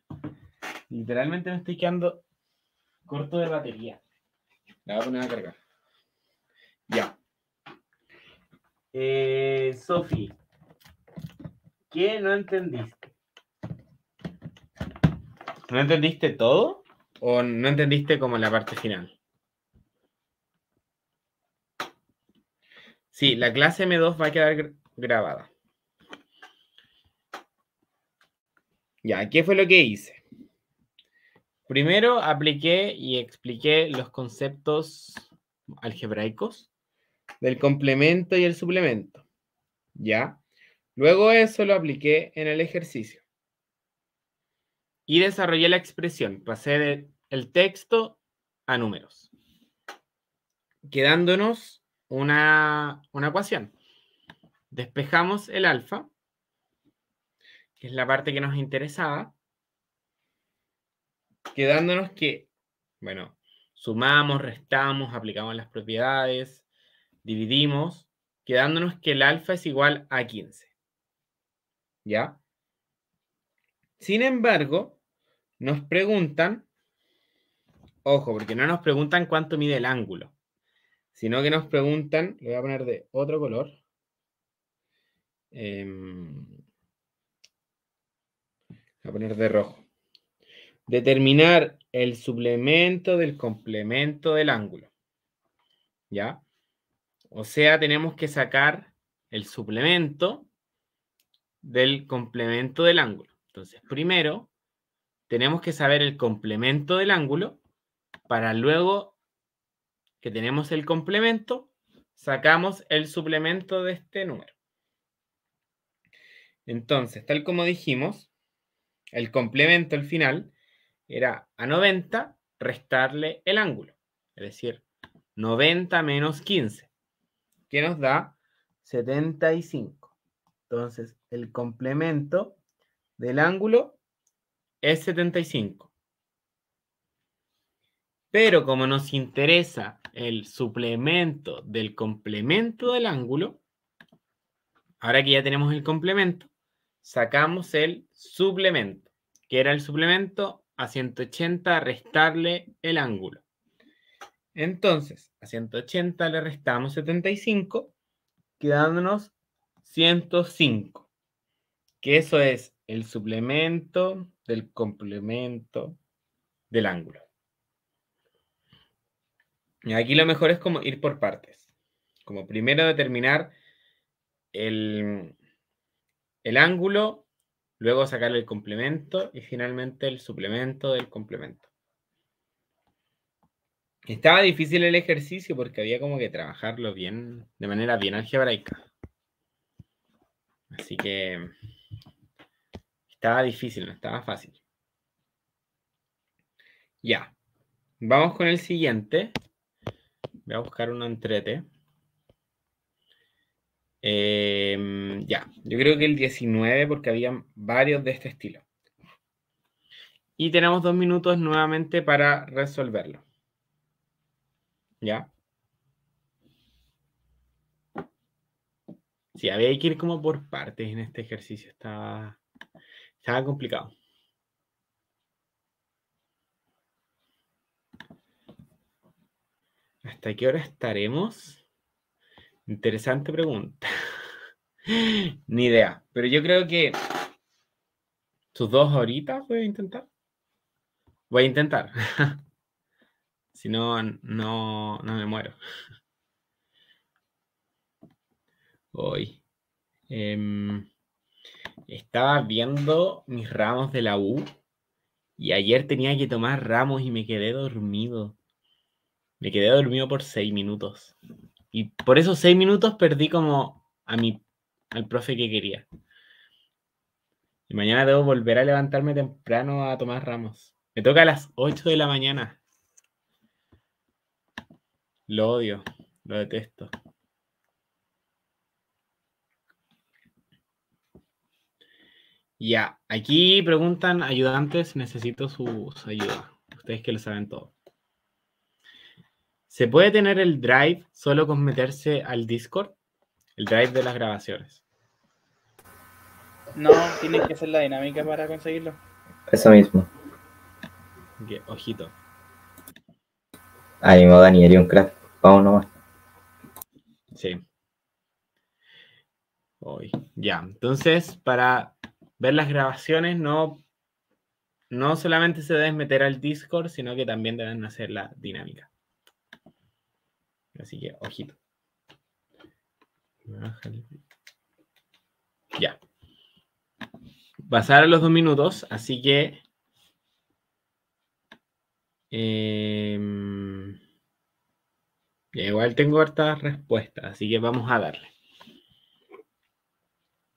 Literalmente me estoy quedando corto de batería. La voy a poner a cargar. Ya. Eh, Sofi, ¿qué no entendiste? ¿No entendiste todo? ¿O no entendiste como la parte final? Sí, la clase M2 va a quedar grabada. Ya, ¿qué fue lo que hice? Primero apliqué y expliqué los conceptos algebraicos del complemento y el suplemento. ¿Ya? Luego eso lo apliqué en el ejercicio. Y desarrollé la expresión. Pasé del texto a números. Quedándonos una, una ecuación. Despejamos el alfa, que es la parte que nos interesaba. Quedándonos que, bueno, sumamos, restamos, aplicamos las propiedades, dividimos, quedándonos que el alfa es igual a 15. ¿Ya? Sin embargo, nos preguntan, ojo, porque no nos preguntan cuánto mide el ángulo, sino que nos preguntan, le voy a poner de otro color, em, voy a poner de rojo, determinar el suplemento del complemento del ángulo. ¿Ya? O sea, tenemos que sacar el suplemento del complemento del ángulo. Entonces, primero tenemos que saber el complemento del ángulo para luego que tenemos el complemento, sacamos el suplemento de este número. Entonces, tal como dijimos, el complemento al final era a 90 restarle el ángulo, es decir, 90 menos 15 que nos da 75. Entonces, el complemento del ángulo es 75. Pero como nos interesa el suplemento del complemento del ángulo, ahora que ya tenemos el complemento, sacamos el suplemento, que era el suplemento a 180 restarle el ángulo. Entonces, a 180 le restamos 75, quedándonos 105, que eso es el suplemento del complemento del ángulo. Y aquí lo mejor es como ir por partes. Como primero determinar el, el ángulo, luego sacar el complemento y finalmente el suplemento del complemento. Estaba difícil el ejercicio porque había como que trabajarlo bien, de manera bien algebraica. Así que estaba difícil, no estaba fácil. Ya. Vamos con el siguiente. Voy a buscar uno entrete. Em, ya, yo creo que el 19 porque había varios de este estilo. Y tenemos dos minutos nuevamente para resolverlo. ¿Ya? Sí, había que ir como por partes en este ejercicio. Estaba, estaba complicado. ¿Hasta qué hora estaremos? Interesante pregunta. [laughs] Ni idea. Pero yo creo que sus dos horitas voy a intentar. Voy a intentar. [laughs] Si no, no, no me muero. Hoy. [laughs] Em, estaba viendo mis ramos de la U y ayer tenía que tomar ramos y me quedé dormido. Me quedé dormido por seis minutos. Y por esos seis minutos perdí como a mi, al profe que quería. Y mañana debo volver a levantarme temprano a tomar ramos. Me toca a las 8 de la mañana. Lo odio, lo detesto. Ya, aquí preguntan ayudantes, necesito su, ayuda. Ustedes que lo saben todo. ¿Se puede tener el drive solo con meterse al Discord? El drive de las grabaciones. No, tiene que ser la dinámica para conseguirlo. Eso mismo. ojito. Ahí Daniel Dani, un craft. Vamos nomás. Sí. Hoy. Ya, entonces para ver las grabaciones no, no solamente se deben meter al Discord, sino que también deben hacer la dinámica. Así que, ojito. Ya. Pasaron los dos minutos, así que... Eh, ya igual tengo hartas respuestas, así que vamos a darle.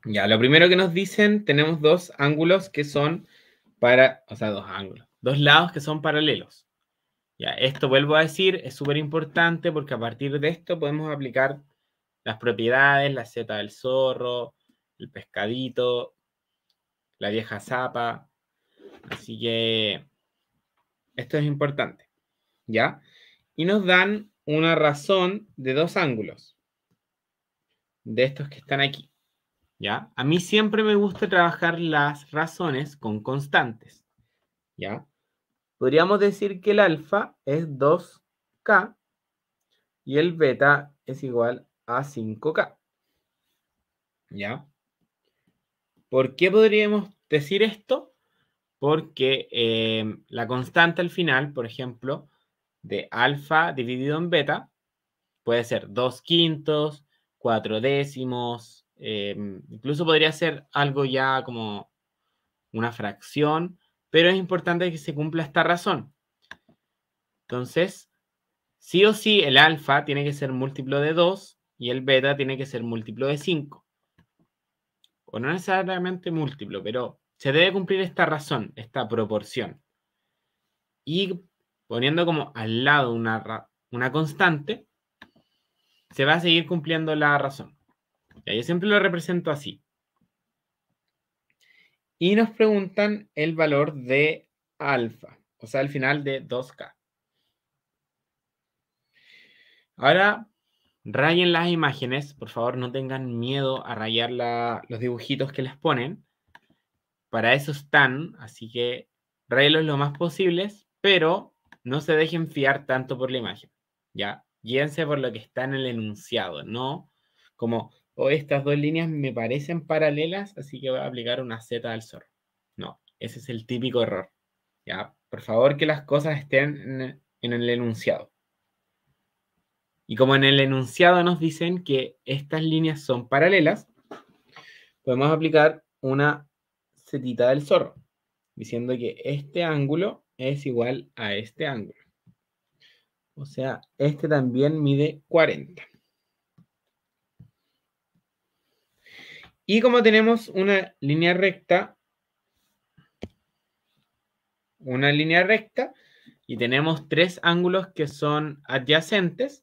Ya, lo primero que nos dicen, tenemos dos ángulos que son para, o sea, dos ángulos, dos lados que son paralelos. Ya, esto vuelvo a decir, es súper importante porque a partir de esto podemos aplicar las propiedades, la zeta del zorro, el pescadito, la vieja zapa. Así que esto es importante, ¿ya? Y nos dan una razón de dos ángulos, de estos que están aquí. ¿Ya? A mí siempre me gusta trabajar las razones con constantes. ¿Ya? Podríamos decir que el alfa es 2k y el beta es igual a 5k. ¿Ya? ¿Por qué podríamos decir esto? Porque eh, la constante al final, por ejemplo, de alfa dividido en beta puede ser 2 quintos, 4 décimos, em, incluso podría ser algo ya como una fracción, pero es importante que se cumpla esta razón. Entonces, sí o sí, el alfa tiene que ser múltiplo de 2 y el beta tiene que ser múltiplo de 5. O no necesariamente múltiplo, pero se debe cumplir esta razón, esta proporción. Y poniendo como al lado una, una constante, se va a seguir cumpliendo la razón. yo siempre lo represento así. Y nos preguntan el valor de alfa, o sea, el final de 2K. Ahora, rayen las imágenes, por favor, no tengan miedo a rayar los dibujitos que les ponen. Para eso están, así que rayenlos lo más posibles, pero no se dejen fiar tanto por la imagen, ¿ya? Guíense por lo que está en el enunciado, no como, oh, estas dos líneas me parecen paralelas, así que voy a aplicar una Z del zorro. No, ese es el típico error, ¿ya? Por favor, que las cosas estén en el enunciado. Y como en el enunciado nos dicen que estas líneas son paralelas, podemos aplicar una Z del zorro, diciendo que este ángulo es igual a este ángulo. O sea, este también mide 40. Y como tenemos una línea recta, una línea recta, y tenemos tres ángulos que son adyacentes,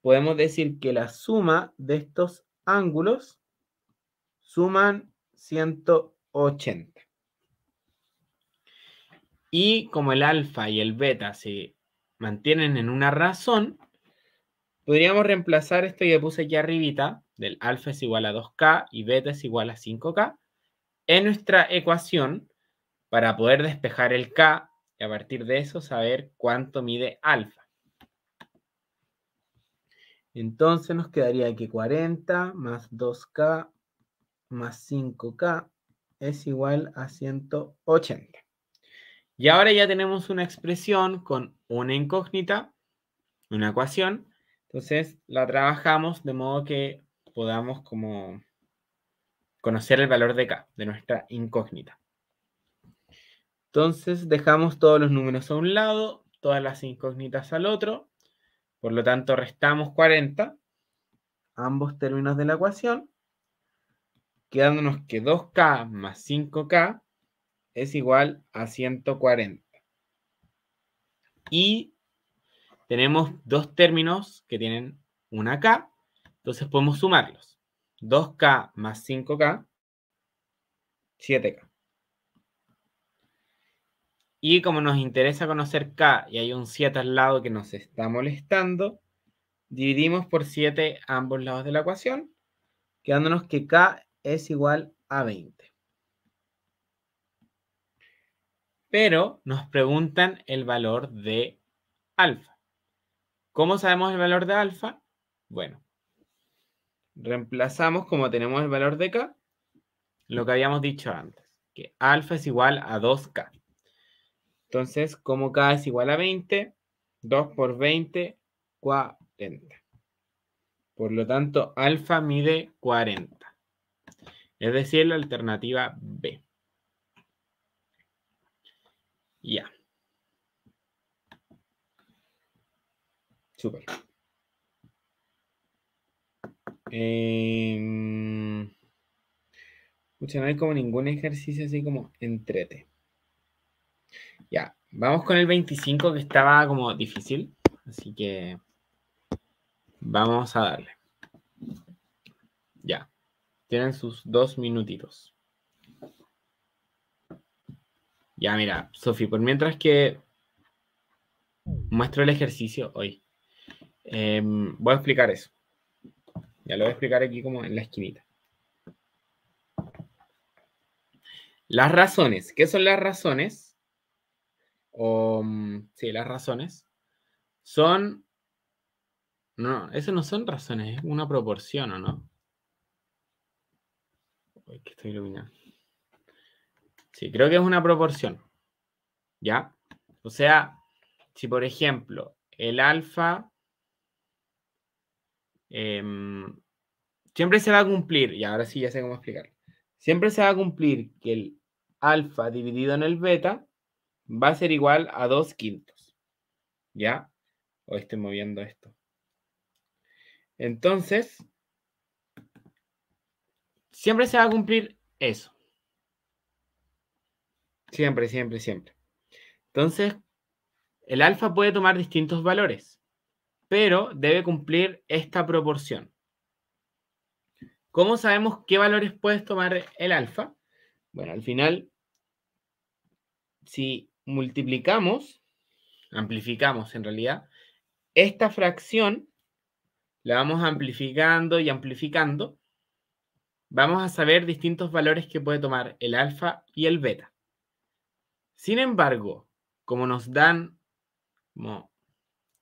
podemos decir que la suma de estos ángulos suman 180. Y como el alfa y el beta se mantienen en una razón, podríamos reemplazar esto que puse aquí arribita, del alfa es igual a 2k y beta es igual a 5k, en nuestra ecuación para poder despejar el k y a partir de eso saber cuánto mide alfa. Entonces nos quedaría que 40 más 2k más 5k es igual a 180. Y ahora ya tenemos una expresión con una incógnita, una ecuación. Entonces la trabajamos de modo que podamos como conocer el valor de k, de nuestra incógnita. Entonces dejamos todos los números a un lado, todas las incógnitas al otro. Por lo tanto, restamos 40 ambos términos de la ecuación, quedándonos que 2k más 5k es igual a 140. Y tenemos dos términos que tienen una K, entonces podemos sumarlos. 2K más 5K, 7K. Y como nos interesa conocer K y hay un 7 al lado que nos está molestando, dividimos por 7 ambos lados de la ecuación, quedándonos que K es igual a 20. pero nos preguntan el valor de alfa. ¿Cómo sabemos el valor de alfa? Bueno, reemplazamos como tenemos el valor de k, lo que habíamos dicho antes, que alfa es igual a 2k. Entonces, como k es igual a 20, 2 por 20, 40. Por lo tanto, alfa mide 40. Es decir, la alternativa B. Ya. Súper. Eh, no hay como ningún ejercicio así como entrete. Ya, vamos con el 25 que estaba como difícil, así que vamos a darle. Ya, tienen sus dos minutitos. Ya, mira, Sofi, por mientras que muestro el ejercicio hoy, em, voy a explicar eso. Ya lo voy a explicar aquí como en la esquinita. Las razones. ¿Qué son las razones? Mm, sí, las razones. Son... No, eso no son razones, es una proporción, ¿o no? Uy, que estoy iluminando. Sí, creo que es una proporción. ¿Ya? O sea, si por ejemplo el alfa em, siempre se va a cumplir, y ahora sí ya sé cómo explicarlo, siempre se va a cumplir que el alfa dividido en el beta va a ser igual a 2 quintos. ¿Ya? O estoy moviendo esto. Entonces, siempre se va a cumplir eso. Siempre, siempre, siempre. Entonces, el alfa puede tomar distintos valores, pero debe cumplir esta proporción. ¿Cómo sabemos qué valores puede tomar el alfa? Bueno, al final, si multiplicamos, amplificamos en realidad, esta fracción la vamos amplificando y amplificando, vamos a saber distintos valores que puede tomar el alfa y el beta. Sin embargo, como nos dan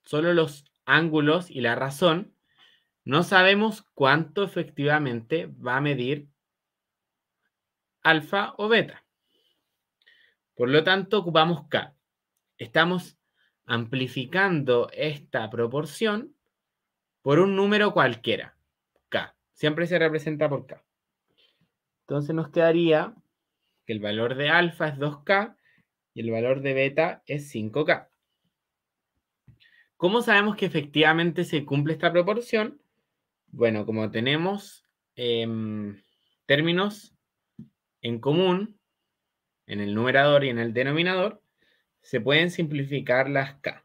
solo los ángulos y la razón, no sabemos cuánto efectivamente va a medir alfa o beta. Por lo tanto, ocupamos K. Estamos amplificando esta proporción por un número cualquiera, K. Siempre se representa por K. Entonces nos quedaría que el valor de alfa es 2K y el valor de beta es 5K. ¿Cómo sabemos que efectivamente se cumple esta proporción? Bueno, como tenemos em, términos en común en el numerador y en el denominador, se pueden simplificar las K.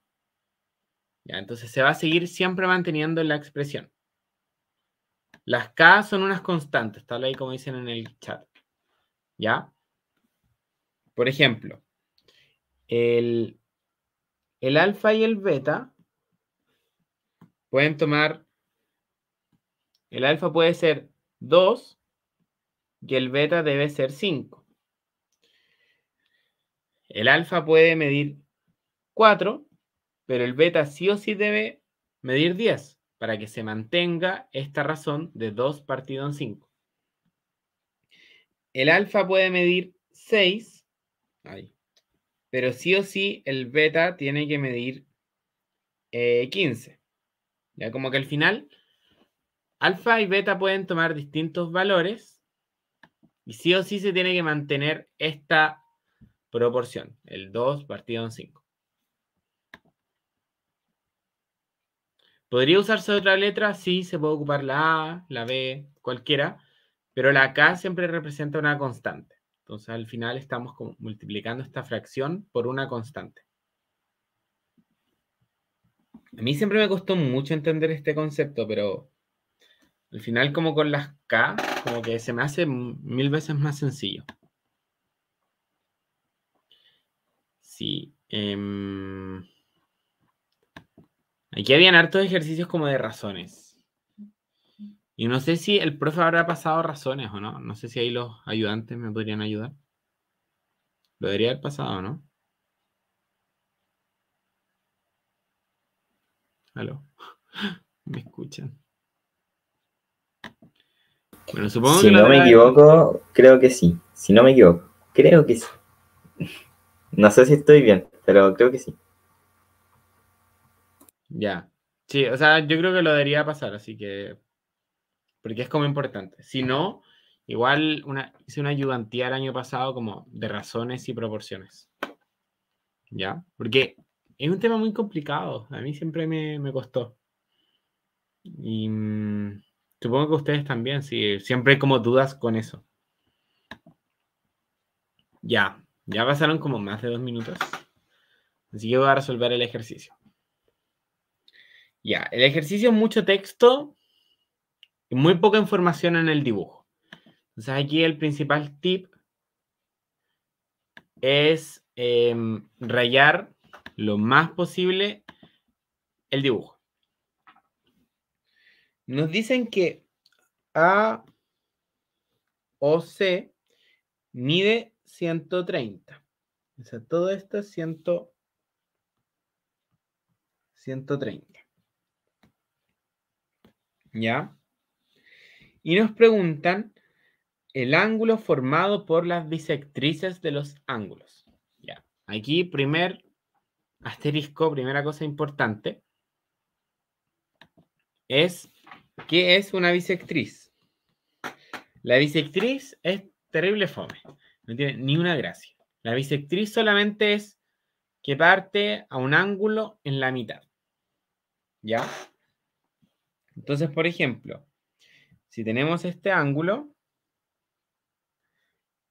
Entonces se va a seguir siempre manteniendo la expresión. Las K son unas constantes, tal ahí como dicen en el chat. ¿Ya? Por ejemplo, el, alfa y el beta pueden tomar, el alfa puede ser 2 y el beta debe ser 5. El alfa puede medir 4, pero el beta sí o sí debe medir 10 para que se mantenga esta razón de 2 partido en 5. El alfa puede medir 6. Ahí pero sí o sí el beta tiene que medir 15. Eh, ya como que al final, alfa y beta pueden tomar distintos valores y sí o sí se tiene que mantener esta proporción, el 2 partido en 5. ¿Podría usarse otra letra? Sí, se puede ocupar la A, la B, cualquiera, pero la K siempre representa una constante. Entonces al final estamos multiplicando esta fracción por una constante. A mí siempre me costó mucho entender este concepto, pero al final como con las K, como que se me hace mil veces más sencillo. Sí. Em, aquí habían hartos ejercicios como de razones. Y no sé si el profe habrá pasado razones o no. No sé si ahí los ayudantes me podrían ayudar. Lo debería haber pasado, ¿no? Aló. [laughs] Me escuchan. Bueno, supongo si no me equivoco, creo que sí. Si no me equivoco, creo que sí. [laughs] No sé si estoy bien, pero creo que sí. Ya. Sí, o sea, yo creo que lo debería pasar, así que porque es como importante. Si no, igual hice una ayudantía el año pasado como de razones y proporciones. ¿Ya? Porque es un tema muy complicado. A mí siempre me, costó. Y mm, supongo que ustedes también, Siempre hay como dudas con eso. Ya, ya pasaron como más de dos minutos. Así que voy a resolver el ejercicio. Ya, el ejercicio es mucho texto, muy poca información en el dibujo. Entonces aquí el principal tip es em, rayar lo más posible el dibujo. Nos dicen que A o C mide 130. O sea, todo esto es 130. ¿Ya? y nos preguntan el ángulo formado por las bisectrices de los ángulos. Ya. Aquí primer asterisco, primera cosa importante, es qué es una bisectriz. La bisectriz es terrible fome, no tiene ni una gracia. La bisectriz solamente es que parte a un ángulo en la mitad. ¿Ya? Entonces, por ejemplo, si tenemos este ángulo,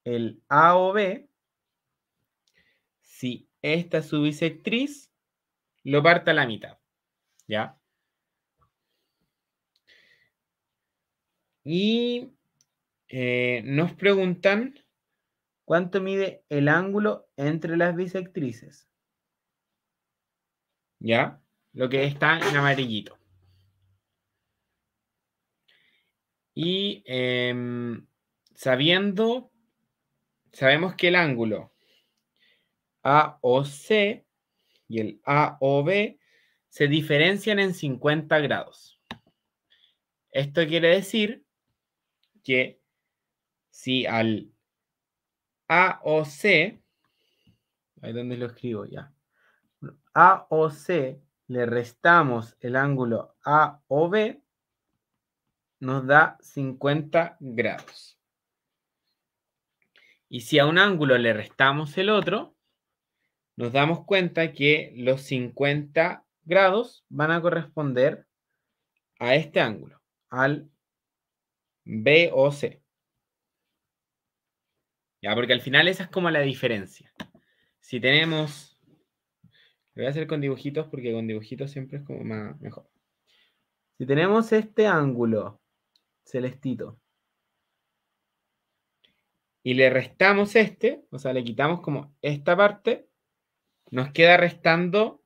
el AOB, si esta es su bisectriz, lo parta a la mitad. ¿Ya? Y eh, nos preguntan cuánto mide el ángulo entre las bisectrices. ¿Ya? Lo que está en amarillito. Y em, sabiendo, sabemos que el ángulo AOC y el AOB se diferencian en 50 grados. Esto quiere decir que si al AOC, ahí donde lo escribo ya, AOC le restamos el ángulo AOB, nos da 50 grados. Y si a un ángulo le restamos el otro, nos damos cuenta que los 50 grados van a corresponder a este ángulo, al B BOC. Ya, porque al final esa es como la diferencia. Si tenemos... Lo voy a hacer con dibujitos porque con dibujitos siempre es como más mejor. Si tenemos este ángulo celestito. Y le restamos este, o sea, le quitamos como esta parte, nos queda restando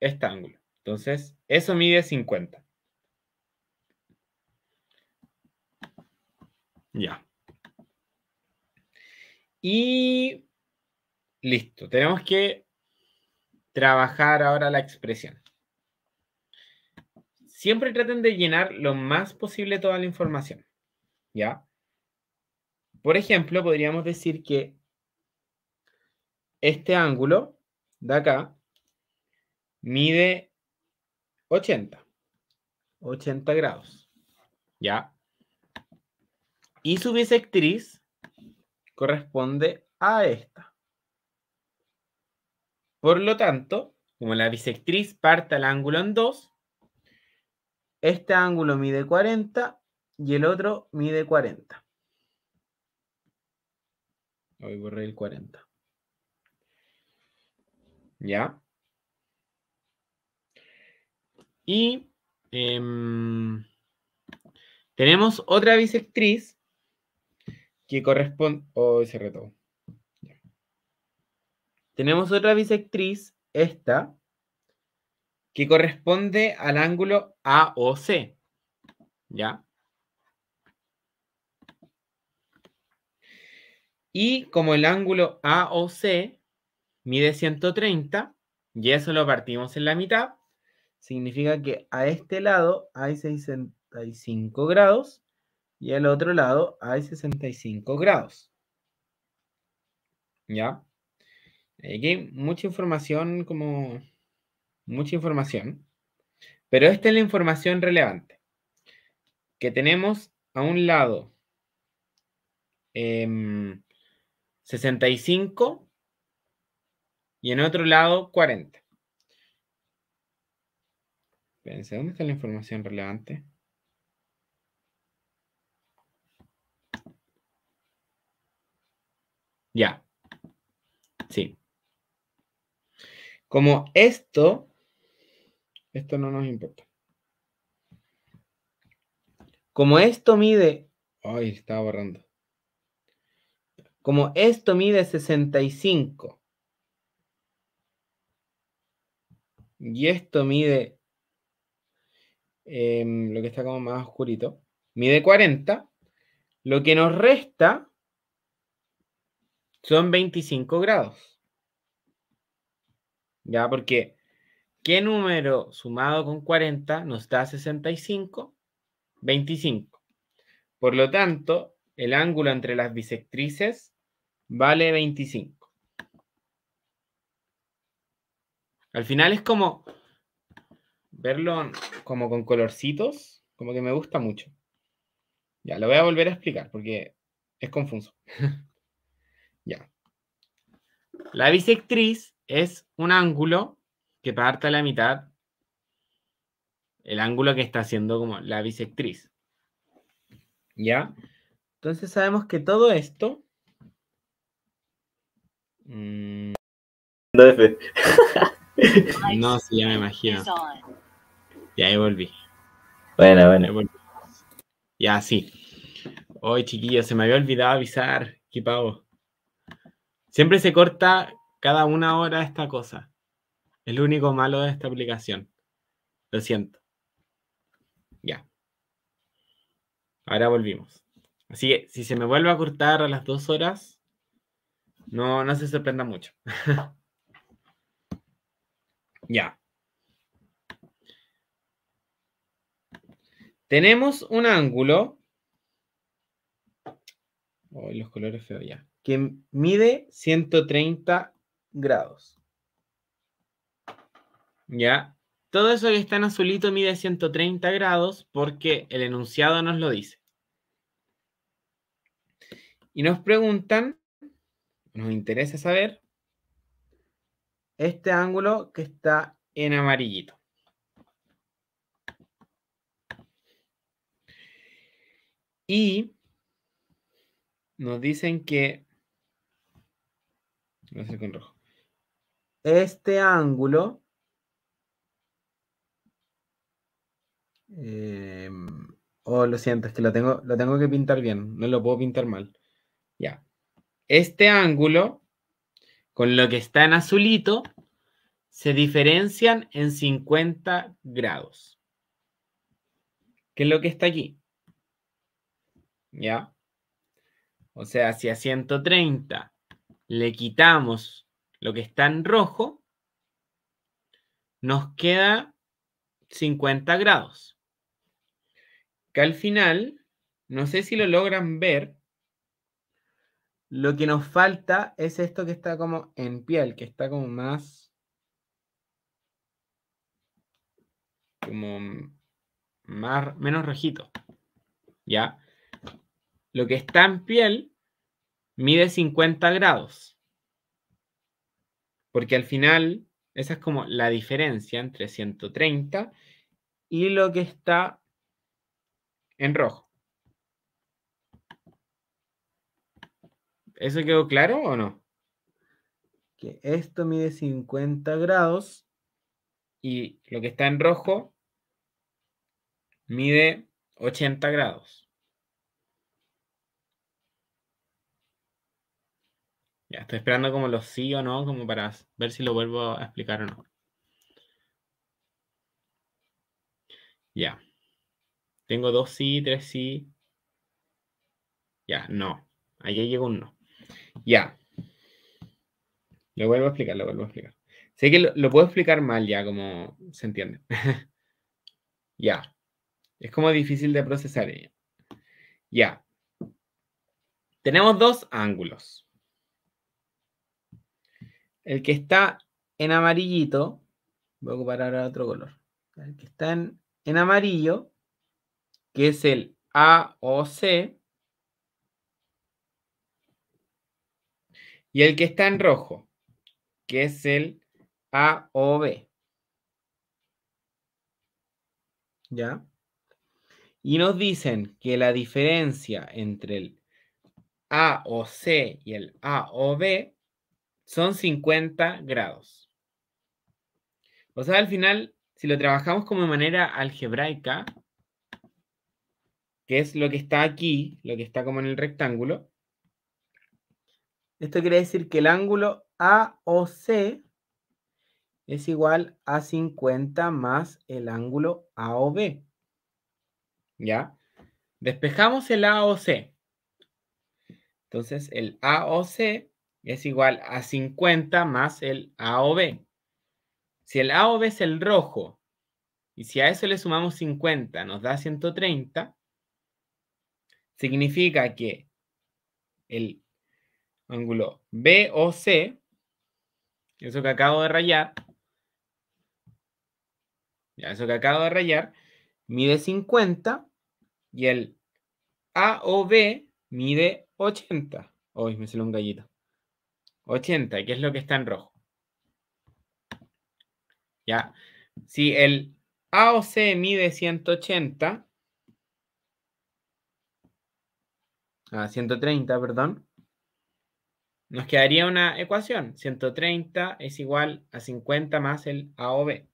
este ángulo. Entonces, eso mide 50. Ya. Y listo, tenemos que trabajar ahora la expresión siempre traten de llenar lo más posible toda la información. ¿Ya? Por ejemplo, podríamos decir que este ángulo de acá mide 80, 80 grados, ¿ya? Y su bisectriz corresponde a esta. Por lo tanto, como la bisectriz parte el ángulo en dos, este ángulo mide 40 y el otro mide 40. Voy a borrar el 40. ¿Ya? Y em, tenemos otra bisectriz que corresponde... Oh, se retó. Tenemos otra bisectriz, esta, que corresponde al ángulo AOC. ¿Ya? Y como el ángulo AOC mide 130, y eso lo partimos en la mitad, significa que a este lado hay 65 grados y al otro lado hay 65 grados. ¿Ya? Aquí hay mucha información como mucha información, pero esta es la información relevante, que tenemos a un lado 65 em, y en otro lado 40. Espérense, ¿dónde está la información relevante? Ya. Sí. Como esto esto no nos importa. Como esto mide. Ay, estaba borrando. Como esto mide 65. Y esto mide. Em, lo que está como más oscurito. Mide 40. Lo que nos resta son 25 grados. Ya, porque ¿Qué número sumado con 40 nos da 65? 25. Por lo tanto, el ángulo entre las bisectrices vale 25. Al final es como verlo como con colorcitos, como que me gusta mucho. Ya, lo voy a volver a explicar porque es confuso. [laughs] ya. La bisectriz es un ángulo que parta la mitad el ángulo que está haciendo como la bisectriz. ¿Ya? Entonces sabemos que todo esto... Mm, [laughs] no, sí, ya me imagino. Y ahí volví. Bueno, bueno. Ya, sí. Hoy, chiquillos, se me había olvidado avisar. Qué pavo. Siempre se corta cada una hora esta cosa lo único malo de esta aplicación. Lo siento. Ya. Ahora volvimos. Así que si se me vuelve a cortar a las dos horas, no, no se sorprenda mucho. [laughs] ya. Tenemos un ángulo. hoy los colores feos ya. Que mide 130 grados. ¿ya? Todo eso que está en azulito mide 130 grados porque el enunciado nos lo dice. Y nos preguntan, nos interesa saber, este ángulo que está en amarillito. Y nos dicen que. Voy a con rojo. Este ángulo Em, oh, lo siento, es que lo tengo, lo tengo que pintar bien, no lo puedo pintar mal. Ya. Este ángulo, con lo que está en azulito, se diferencian en 50 grados. ¿Qué es lo que está aquí? ¿Ya? O sea, si a 130 le quitamos lo que está en rojo, nos queda 50 grados que al final, no sé si lo logran ver, lo que nos falta es esto que está como en piel, que está como más... como más, menos rojito. ¿Ya? Lo que está en piel mide 50 grados. Porque al final, esa es como la diferencia entre 130 y lo que está en rojo. ¿Eso quedó claro o no? Que esto mide 50 grados. Y lo que está en rojo mide 80 grados. Ya, estoy esperando como los sí o no, como para ver si lo vuelvo a explicar o no. Ya. Tengo dos sí, tres sí. Ya, no. Allí llegó un no. Ya. Lo vuelvo a explicar, lo vuelvo a explicar. Sé que lo, puedo explicar mal ya, como se entiende. [laughs] ya. Es como difícil de procesar. Ya. Tenemos dos ángulos. El que está en amarillito, voy a ocupar ahora otro color. El que está en amarillo que es el AOC, y el que está en rojo, que es el AOB. ¿Ya? Y nos dicen que la diferencia entre el AOC y el AOB son 50 grados. O sea, al final, si lo trabajamos como de manera algebraica, que es lo que está aquí, lo que está como en el rectángulo. Esto quiere decir que el ángulo AOC es igual a 50 más el ángulo AOB. ¿Ya? Despejamos el AOC. Entonces, el AOC es igual a 50 más el AOB. Si el AOB es el rojo y si a eso le sumamos 50, nos da 130 significa que el ángulo BOC, eso que acabo de rayar, ya, eso que acabo de rayar, mide 50 y el A o B mide 80. Hoy me salió un gallito. 80, que es lo que está en rojo. Ya, si el A AOC mide 180, 130, perdón. Nos quedaría una ecuación. 130 es igual a 50 más el AOB.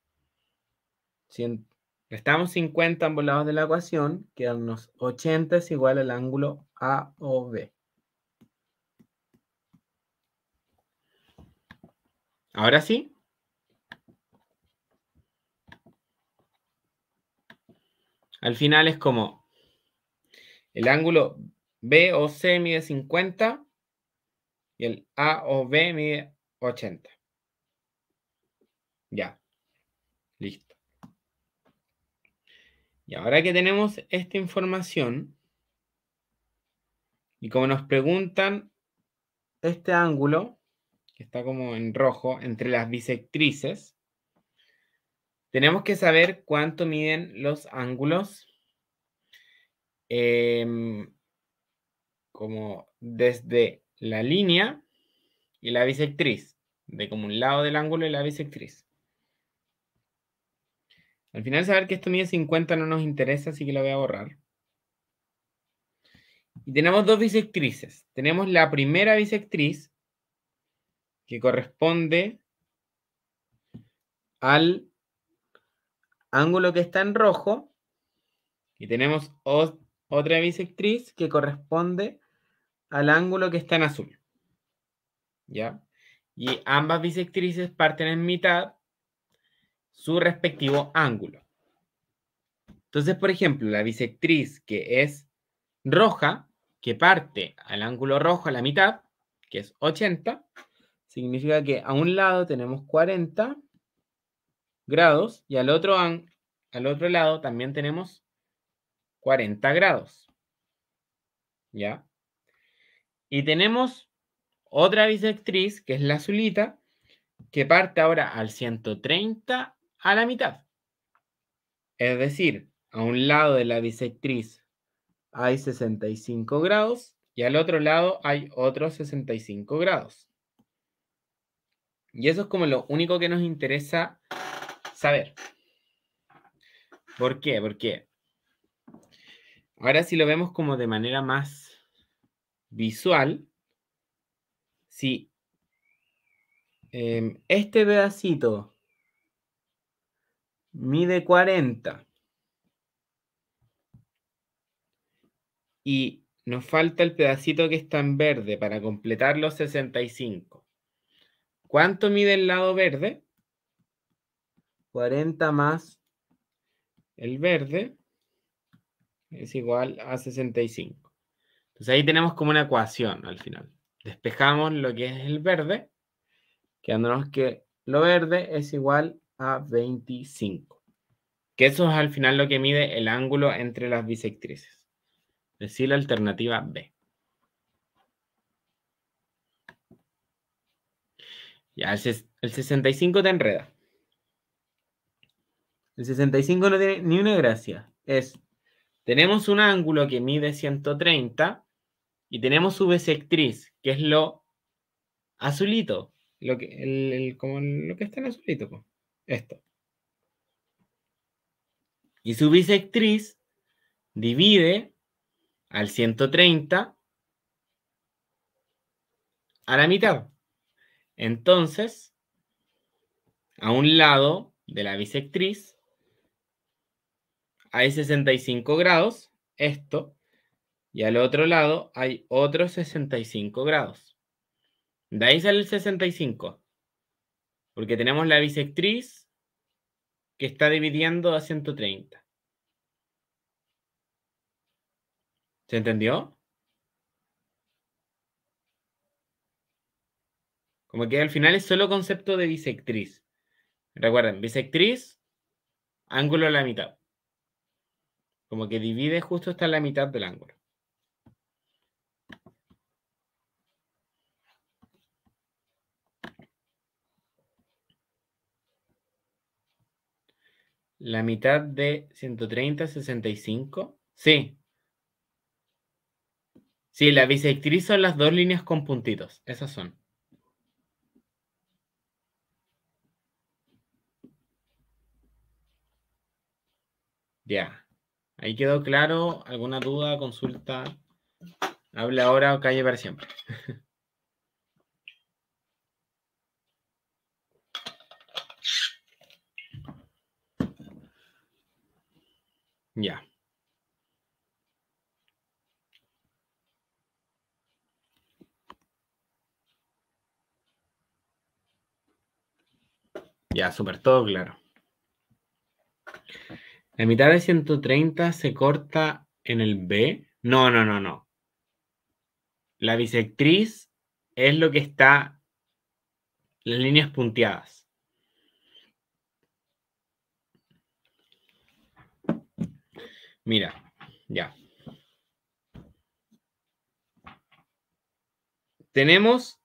Estamos 50 ambos lados de la ecuación, quedarnos 80 es igual al ángulo AOB. Ahora sí. Al final es como el ángulo B o C mide 50 y el A o B mide 80. Ya. Listo. Y ahora que tenemos esta información, y como nos preguntan este ángulo, que está como en rojo, entre las bisectrices, tenemos que saber cuánto miden los ángulos. Em, como desde la línea y la bisectriz, de como un lado del ángulo y la bisectriz. Al final saber que esto mide 50 no nos interesa, así que lo voy a borrar. Y tenemos dos bisectrices. Tenemos la primera bisectriz que corresponde al ángulo que está en rojo. Y tenemos otra bisectriz que corresponde al ángulo que está en azul. ¿Ya? Y ambas bisectrices parten en mitad su respectivo ángulo. Entonces, por ejemplo, la bisectriz que es roja, que parte al ángulo rojo a la mitad, que es 80, significa que a un lado tenemos 40 grados y al otro, al otro lado también tenemos 40 grados. ¿Ya? Y tenemos otra bisectriz, que es la azulita, que parte ahora al 130 a la mitad. Es decir, a un lado de la bisectriz hay 65 grados y al otro lado hay otros 65 grados. Y eso es como lo único que nos interesa saber. ¿Por qué? qué ahora si lo vemos como de manera más visual, si em, este pedacito mide 40 y nos falta el pedacito que está en verde para completar los 65. ¿Cuánto mide el lado verde? 40 más el verde es igual a 65. Entonces ahí tenemos como una ecuación al final. Despejamos lo que es el verde, quedándonos que lo verde es igual a 25. Que eso es al final lo que mide el ángulo entre las bisectrices. Es decir, la alternativa B. Ya, el, el 65 te enreda. El 65 no tiene ni una gracia. Es, tenemos un ángulo que mide 130 y tenemos su bisectriz, que es lo azulito, lo que, como lo que está en azulito, esto. Y su bisectriz divide al 130 a la mitad. Entonces, a un lado de la bisectriz hay 65 grados, esto, y al otro lado hay otros 65 grados. De ahí el 65, porque tenemos la bisectriz que está dividiendo a 130. ¿Se entendió? Como que al final es solo concepto de bisectriz. Recuerden, bisectriz, ángulo a la mitad. Como que divide justo hasta la mitad del ángulo. La mitad de 130, 65. Sí. Sí, la bisectriz son las dos líneas con puntitos. Esas son. Ya. Ahí quedó claro. ¿Alguna duda, consulta? Habla ahora o calle para siempre. [laughs] Ya. Ya, súper todo claro. La mitad de 130 se corta en el B. No, no, no, no. La bisectriz es lo que está, las líneas punteadas. Mira, ya. Tenemos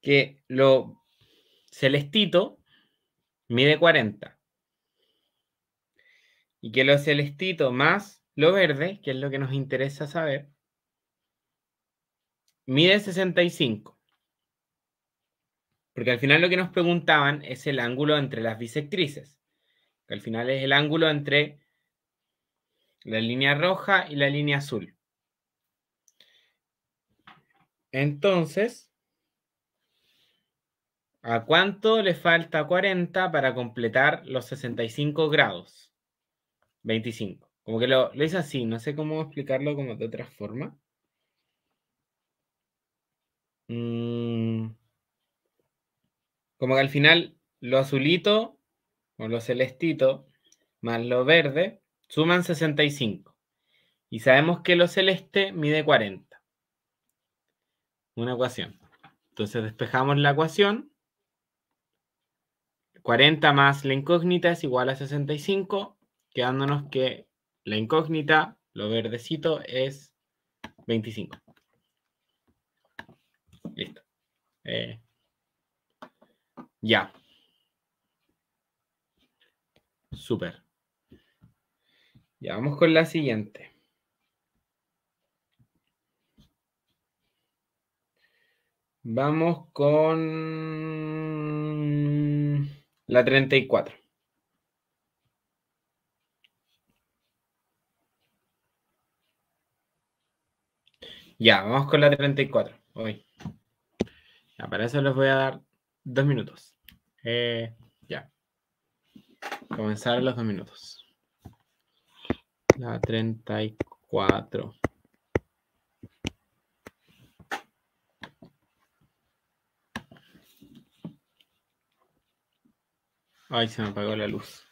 que lo celestito mide 40. Y que lo celestito más lo verde, que es lo que nos interesa saber, mide 65. Porque al final lo que nos preguntaban es el ángulo entre las bisectrices. Que al final es el ángulo entre la línea roja y la línea azul. Entonces, ¿a cuánto le falta 40 para completar los 65 grados? 25. Como que lo, hice así, no sé cómo explicarlo como de otra forma. Mm. Como que al final lo azulito o lo celestito más lo verde suman 65. Y sabemos que lo celeste mide 40. Una ecuación. Entonces despejamos la ecuación. 40 más la incógnita es igual a 65, quedándonos que la incógnita, lo verdecito, es 25. Listo. Eh, ya. Súper. Ya vamos con la siguiente. Vamos con la 34. Ya, vamos con la 34 hoy. para eso les voy a dar dos minutos. Eh, ya. Comenzar los dos minutos. La 34. Ay, se me apagó la luz.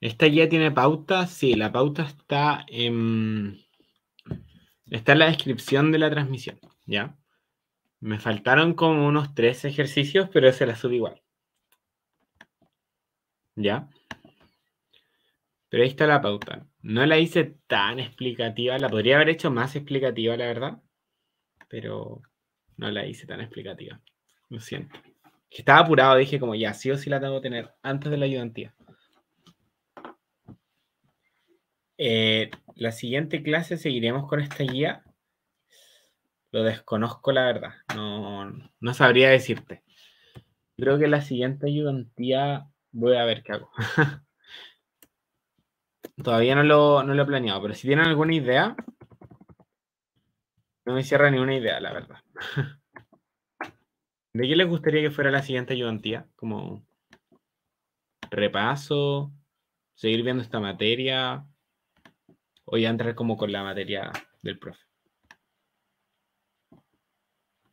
¿Esta guía tiene pauta? Sí, la pauta está en, está en la descripción de la transmisión, ¿ya? Me faltaron como unos tres ejercicios, pero se la subí igual. ¿Ya? Pero ahí está la pauta. No la hice tan explicativa, la podría haber hecho más explicativa, la verdad, pero no la hice tan explicativa. Lo siento. Estaba apurado, dije como ya, sí o sí la tengo que tener antes de la ayudantía. Eh, la siguiente clase seguiremos con esta guía. Lo desconozco, la verdad. No, no sabría decirte. Creo que la siguiente ayudantía voy a ver qué hago. [laughs] Todavía no lo, no lo he planeado, pero si tienen alguna idea, no me cierra ni una idea, la verdad. [laughs] ¿De qué les gustaría que fuera la siguiente ayudantía? Como repaso, seguir viendo esta materia, o a entrar como con la materia del profe.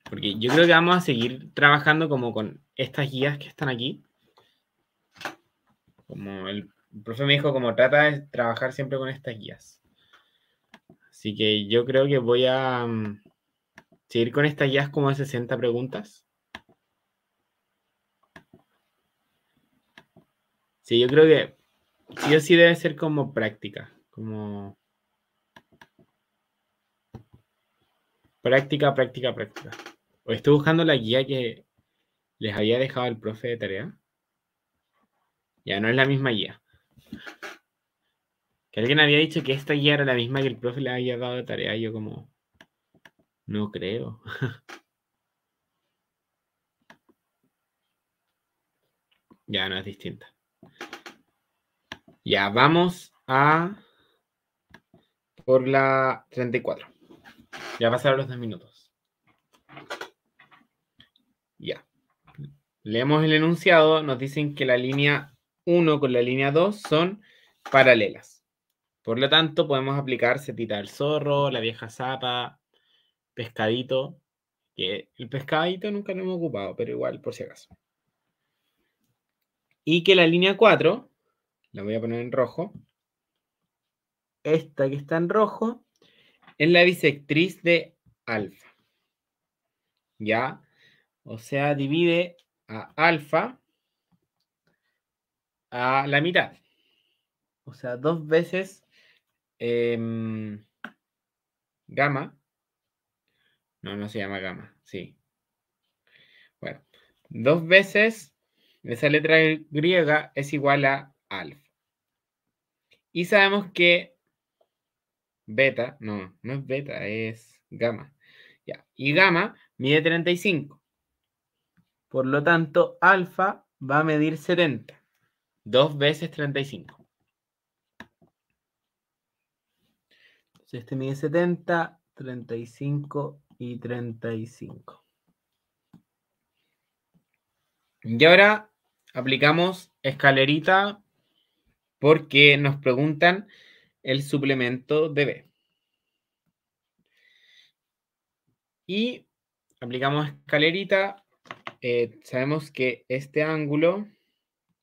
Porque yo creo que vamos a seguir trabajando como con estas guías que están aquí. Como el profe me dijo, como trata de trabajar siempre con estas guías. Así que yo creo que voy a mm, seguir con estas guías como de 60 preguntas. Sí, yo creo que sí o sí debe ser como práctica, como Práctica, práctica, práctica. O estoy buscando la guía que les había dejado el profe de tarea. Ya no es la misma guía. Que alguien había dicho que esta guía era la misma que el profe le había dado de tarea. Yo como, no creo. [laughs] ya no es distinta. Ya vamos a por la 34. Ya pasaron los dos minutos. Ya. Leemos el enunciado, nos dicen que la línea 1 con la línea 2 son paralelas. Por lo tanto, podemos aplicar setita del zorro, la vieja zapa, pescadito, que el pescadito nunca lo hemos ocupado, pero igual, por si acaso. Y que la línea 4, la voy a poner en rojo, esta que está en rojo, es la bisectriz de alfa. ¿Ya? O sea, divide a alfa a la mitad. O sea, dos veces em, gamma. No, no se llama gamma, sí. Bueno, dos veces esa letra griega es igual a alfa. Y sabemos que beta, no, no es beta, es gamma. Y gamma mide 35. Por lo tanto, alfa va a medir 70. Dos veces 35. Entonces, este mide 70, 35 y 35. Y ahora aplicamos escalerita porque nos preguntan el suplemento de B. Y aplicamos escalerita. Eh, sabemos que este ángulo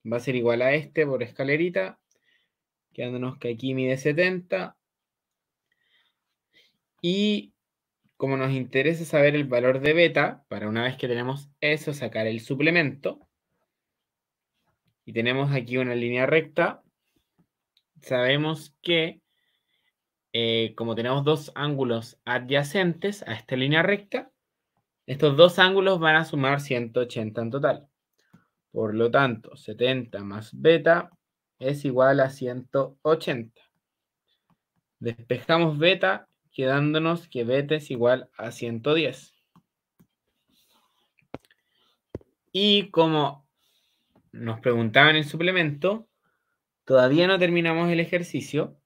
va a ser igual a este por escalerita, quedándonos que aquí mide 70. Y como nos interesa saber el valor de beta, para una vez que tenemos eso, sacar el suplemento. Y tenemos aquí una línea recta sabemos que eh, como tenemos dos ángulos adyacentes a esta línea recta, estos dos ángulos van a sumar 180 en total. Por lo tanto, 70 más beta es igual a 180. Despejamos beta, quedándonos que beta es igual a 110. Y como nos preguntaban en el suplemento, Todavía no terminamos el ejercicio.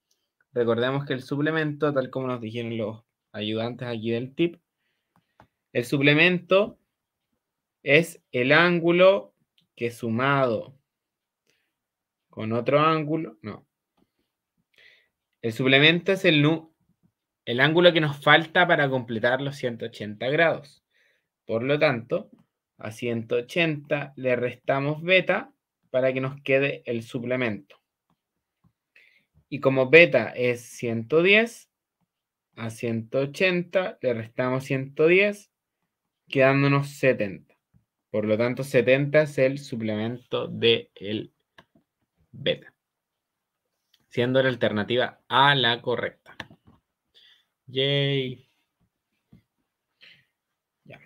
Recordemos que el suplemento, tal como nos dijeron los ayudantes aquí del tip, el suplemento es el ángulo que sumado con otro ángulo, no. El suplemento es el, el ángulo que nos falta para completar los 180 grados. Por lo tanto, a 180 le restamos beta para que nos quede el suplemento. Y como beta es 110, a 180 le restamos 110, quedándonos 70. Por lo tanto, 70 es el suplemento del beta, siendo la alternativa a la correcta. Yay. Ya.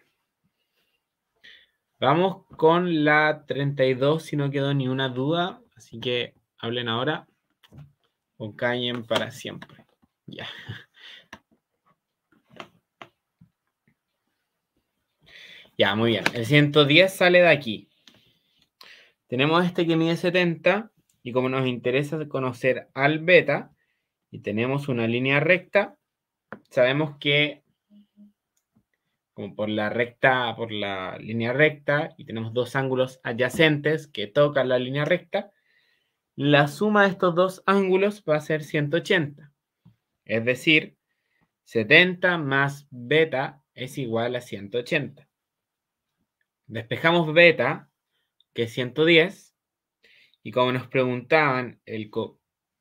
Vamos con la 32, si no quedó ni una duda, así que hablen ahora. O cayen para siempre. Ya. Ya, muy bien. El 110 sale de aquí. Tenemos este que mide 70 y como nos interesa conocer al beta y tenemos una línea recta, sabemos que como por la recta, por la línea recta y tenemos dos ángulos adyacentes que tocan la línea recta, la suma de estos dos ángulos va a ser 180. Es decir, 70 más beta es igual a 180. Despejamos beta, que es 110. Y como nos preguntaban, el,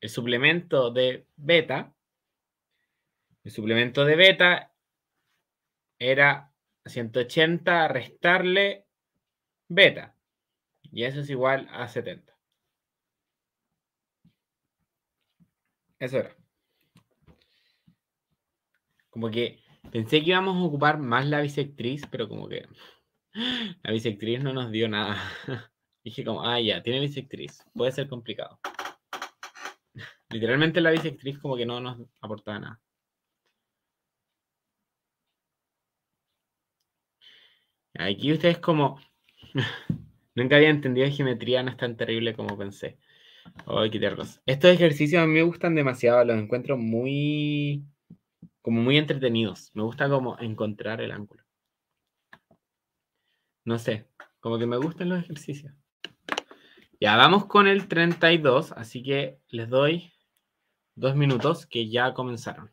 el suplemento de beta, el suplemento de beta era 180 restarle beta. Y eso es igual a 70. Eso era. Como que pensé que íbamos a ocupar más la bisectriz, pero como que la bisectriz no nos dio nada. [laughs] Dije como, ah, ya, tiene bisectriz. Puede ser complicado. Literalmente la bisectriz como que no nos aportaba nada. Aquí ustedes como... [laughs] Nunca había entendido geometría, no es tan terrible como pensé voy a Estos ejercicios a mí me gustan demasiado, los encuentro muy, como muy entretenidos. Me gusta como encontrar el ángulo. No sé, como que me gustan los ejercicios. Ya vamos con el 32, así que les doy dos minutos que ya comenzaron.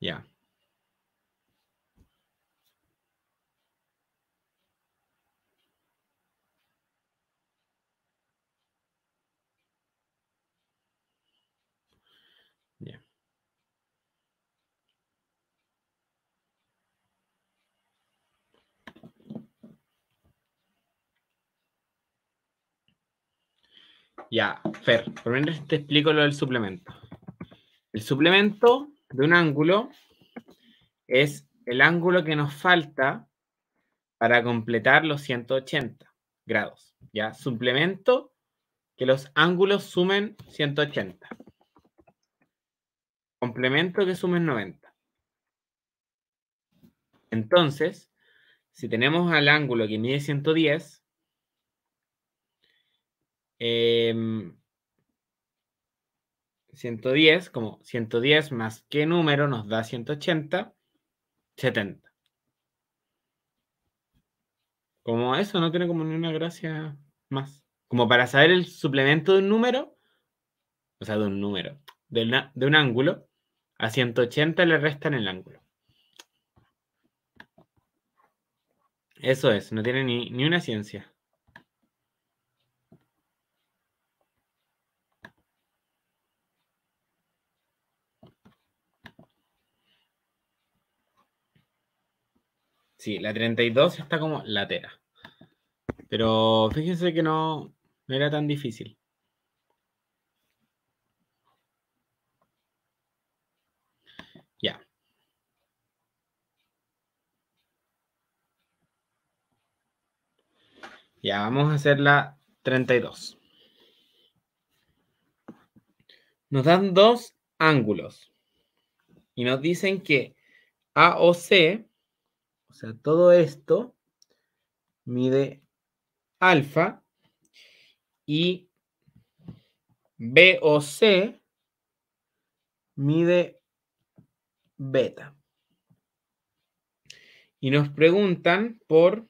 Ya. Ya, Fer, por te explico lo del suplemento. El suplemento de un ángulo es el ángulo que nos falta para completar los 180 grados. Ya, suplemento que los ángulos sumen 180. Complemento que sumen 90. Entonces, si tenemos al ángulo que mide 110, 110, em, como 110 más qué número nos da 180, 70. Como eso no tiene como ni una gracia más. Como para saber el suplemento de un número, o sea, de un número, de, un ángulo, a 180 le restan el ángulo. Eso es, no tiene ni una ciencia. Sí, la 32 está como lateral. Pero fíjense que no, era tan difícil. Ya. Ya, vamos a hacer la 32. Nos dan dos ángulos y nos dicen que AOC o sea, todo esto mide alfa y C mide beta. Y nos preguntan por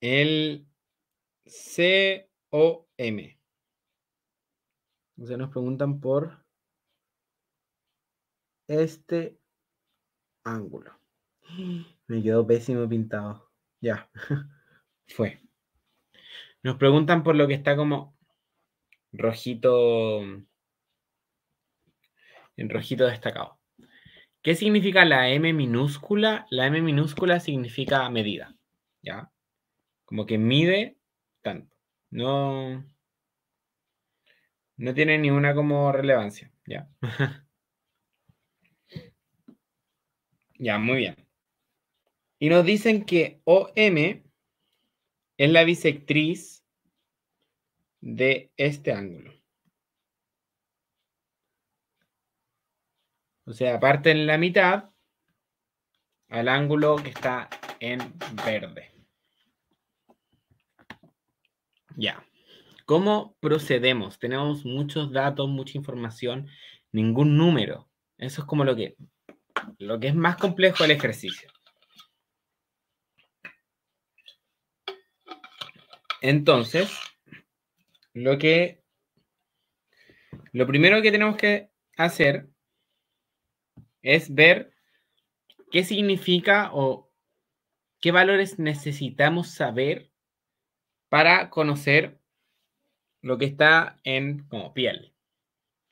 el COM. O sea, nos preguntan por este ángulo. Mm. Me quedó pésimo pintado. Ya, [laughs] fue. Nos preguntan por lo que está como rojito, en rojito destacado. ¿Qué significa la M minúscula? La M minúscula significa medida, ¿ya? Como que mide tanto. No, no tiene ninguna como relevancia, ¿ya? [laughs] Ya, muy bien. Y nos dicen que OM es la bisectriz de este ángulo. O sea, parte en la mitad al ángulo que está en verde. Ya. ¿Cómo procedemos? Tenemos muchos datos, mucha información, ningún número. Eso es como lo que lo que es más complejo el ejercicio. Entonces, lo que lo primero que tenemos que hacer es ver qué significa o qué valores necesitamos saber para conocer lo que está en como piel,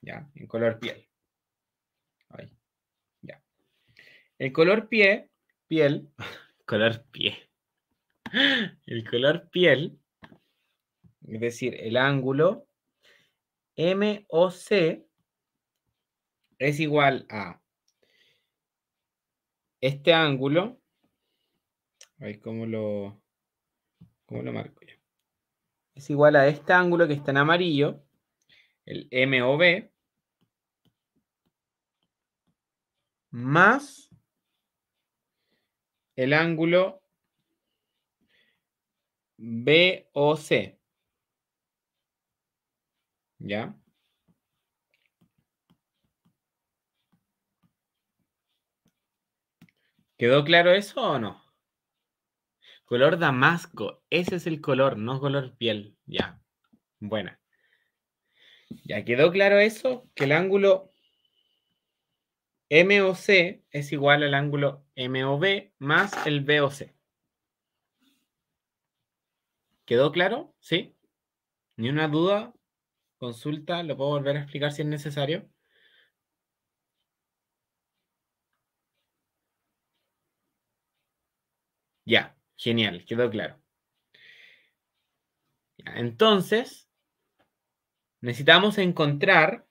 ya, en color piel. El color pie, piel, [laughs] color pie. El color piel, es decir, el ángulo MOC es igual a este ángulo. Ahí ¿cómo lo, cómo lo marco ya? Es igual a este ángulo que está en amarillo, el MOB, más el ángulo C. ¿Ya? ¿Quedó claro eso o no? Color damasco. Ese es el color, no color piel. Ya. Buena. ¿Ya quedó claro eso? Que el ángulo MOC es igual al ángulo MOB más el BOC. ¿Quedó claro? ¿Sí? ¿Ni una duda? Consulta, lo puedo volver a explicar si es necesario. Ya, genial, quedó claro. Entonces, necesitamos encontrar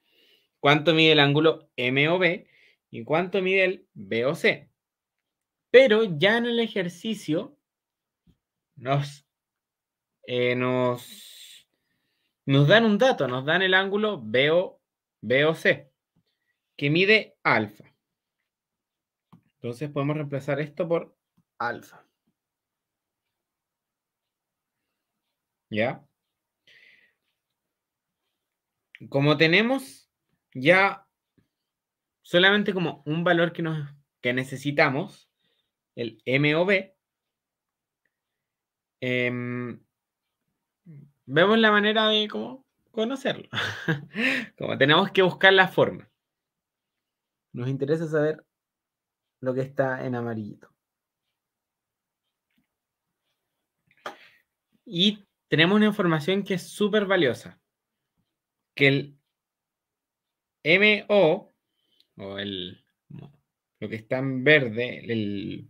cuánto mide el ángulo MOB y cuánto mide el BOC. Pero ya en el ejercicio nos, eh, nos, nos dan un dato, nos dan el ángulo O C que mide alfa. Entonces podemos reemplazar esto por alfa. ¿Ya? Como tenemos ya solamente como un valor que, nos, necesitamos, el MOB, em, vemos la manera de conocerlo. [laughs] como tenemos que buscar la forma. Nos interesa saber lo que está en amarillito. Y tenemos una información que es súper valiosa, que el MO o el, lo que está en verde,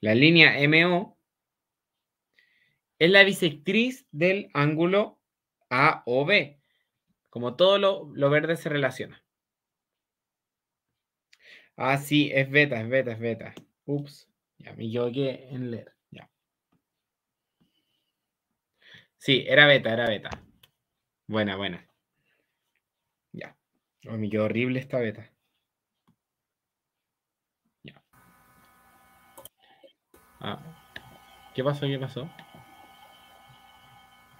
la línea MO, es la bisectriz del ángulo A o B. Como todo lo, verde se relaciona. Ah, sí, es beta, es beta, es beta. Ups, ya me equivoqué en leer. Sí, era beta, era beta. Buena, buena. Ya. me quedó horrible esta beta. Ah. ¿Qué pasó? ¿Qué pasó?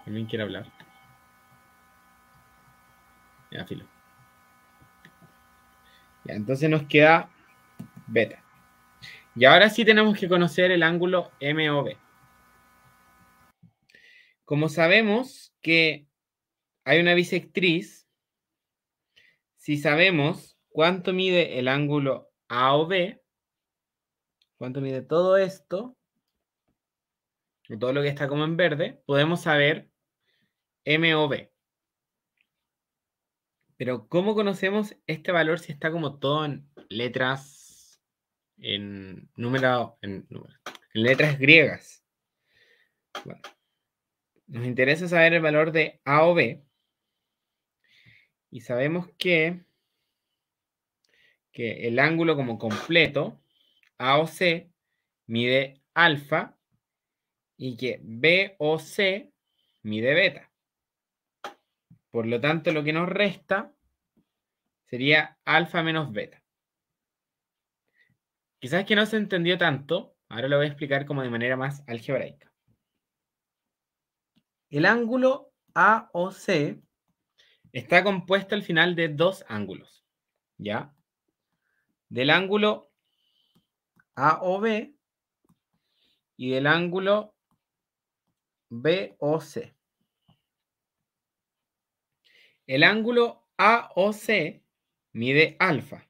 ¿Alguien quiere hablar? Ya, filo. Ya, entonces nos queda beta. Y ahora sí tenemos que conocer el ángulo MOB. Como sabemos que hay una bisectriz, si sabemos cuánto mide el ángulo AOB, cuánto mide todo esto, todo lo que está como en verde, podemos saber M o B. Pero ¿cómo conocemos este valor si está como todo en letras, en, número, en, letras griegas? Bueno, nos interesa saber el valor de A o B. Y sabemos que, que el ángulo como completo AOC mide alfa y que BOC mide beta. Por lo tanto, lo que nos resta sería alfa menos beta. Quizás que no se entendió tanto, ahora lo voy a explicar como de manera más algebraica. El ángulo AOC está compuesto al final de dos ángulos, ¿ya? Del ángulo a o B y el ángulo B o C. El ángulo A o C mide alfa.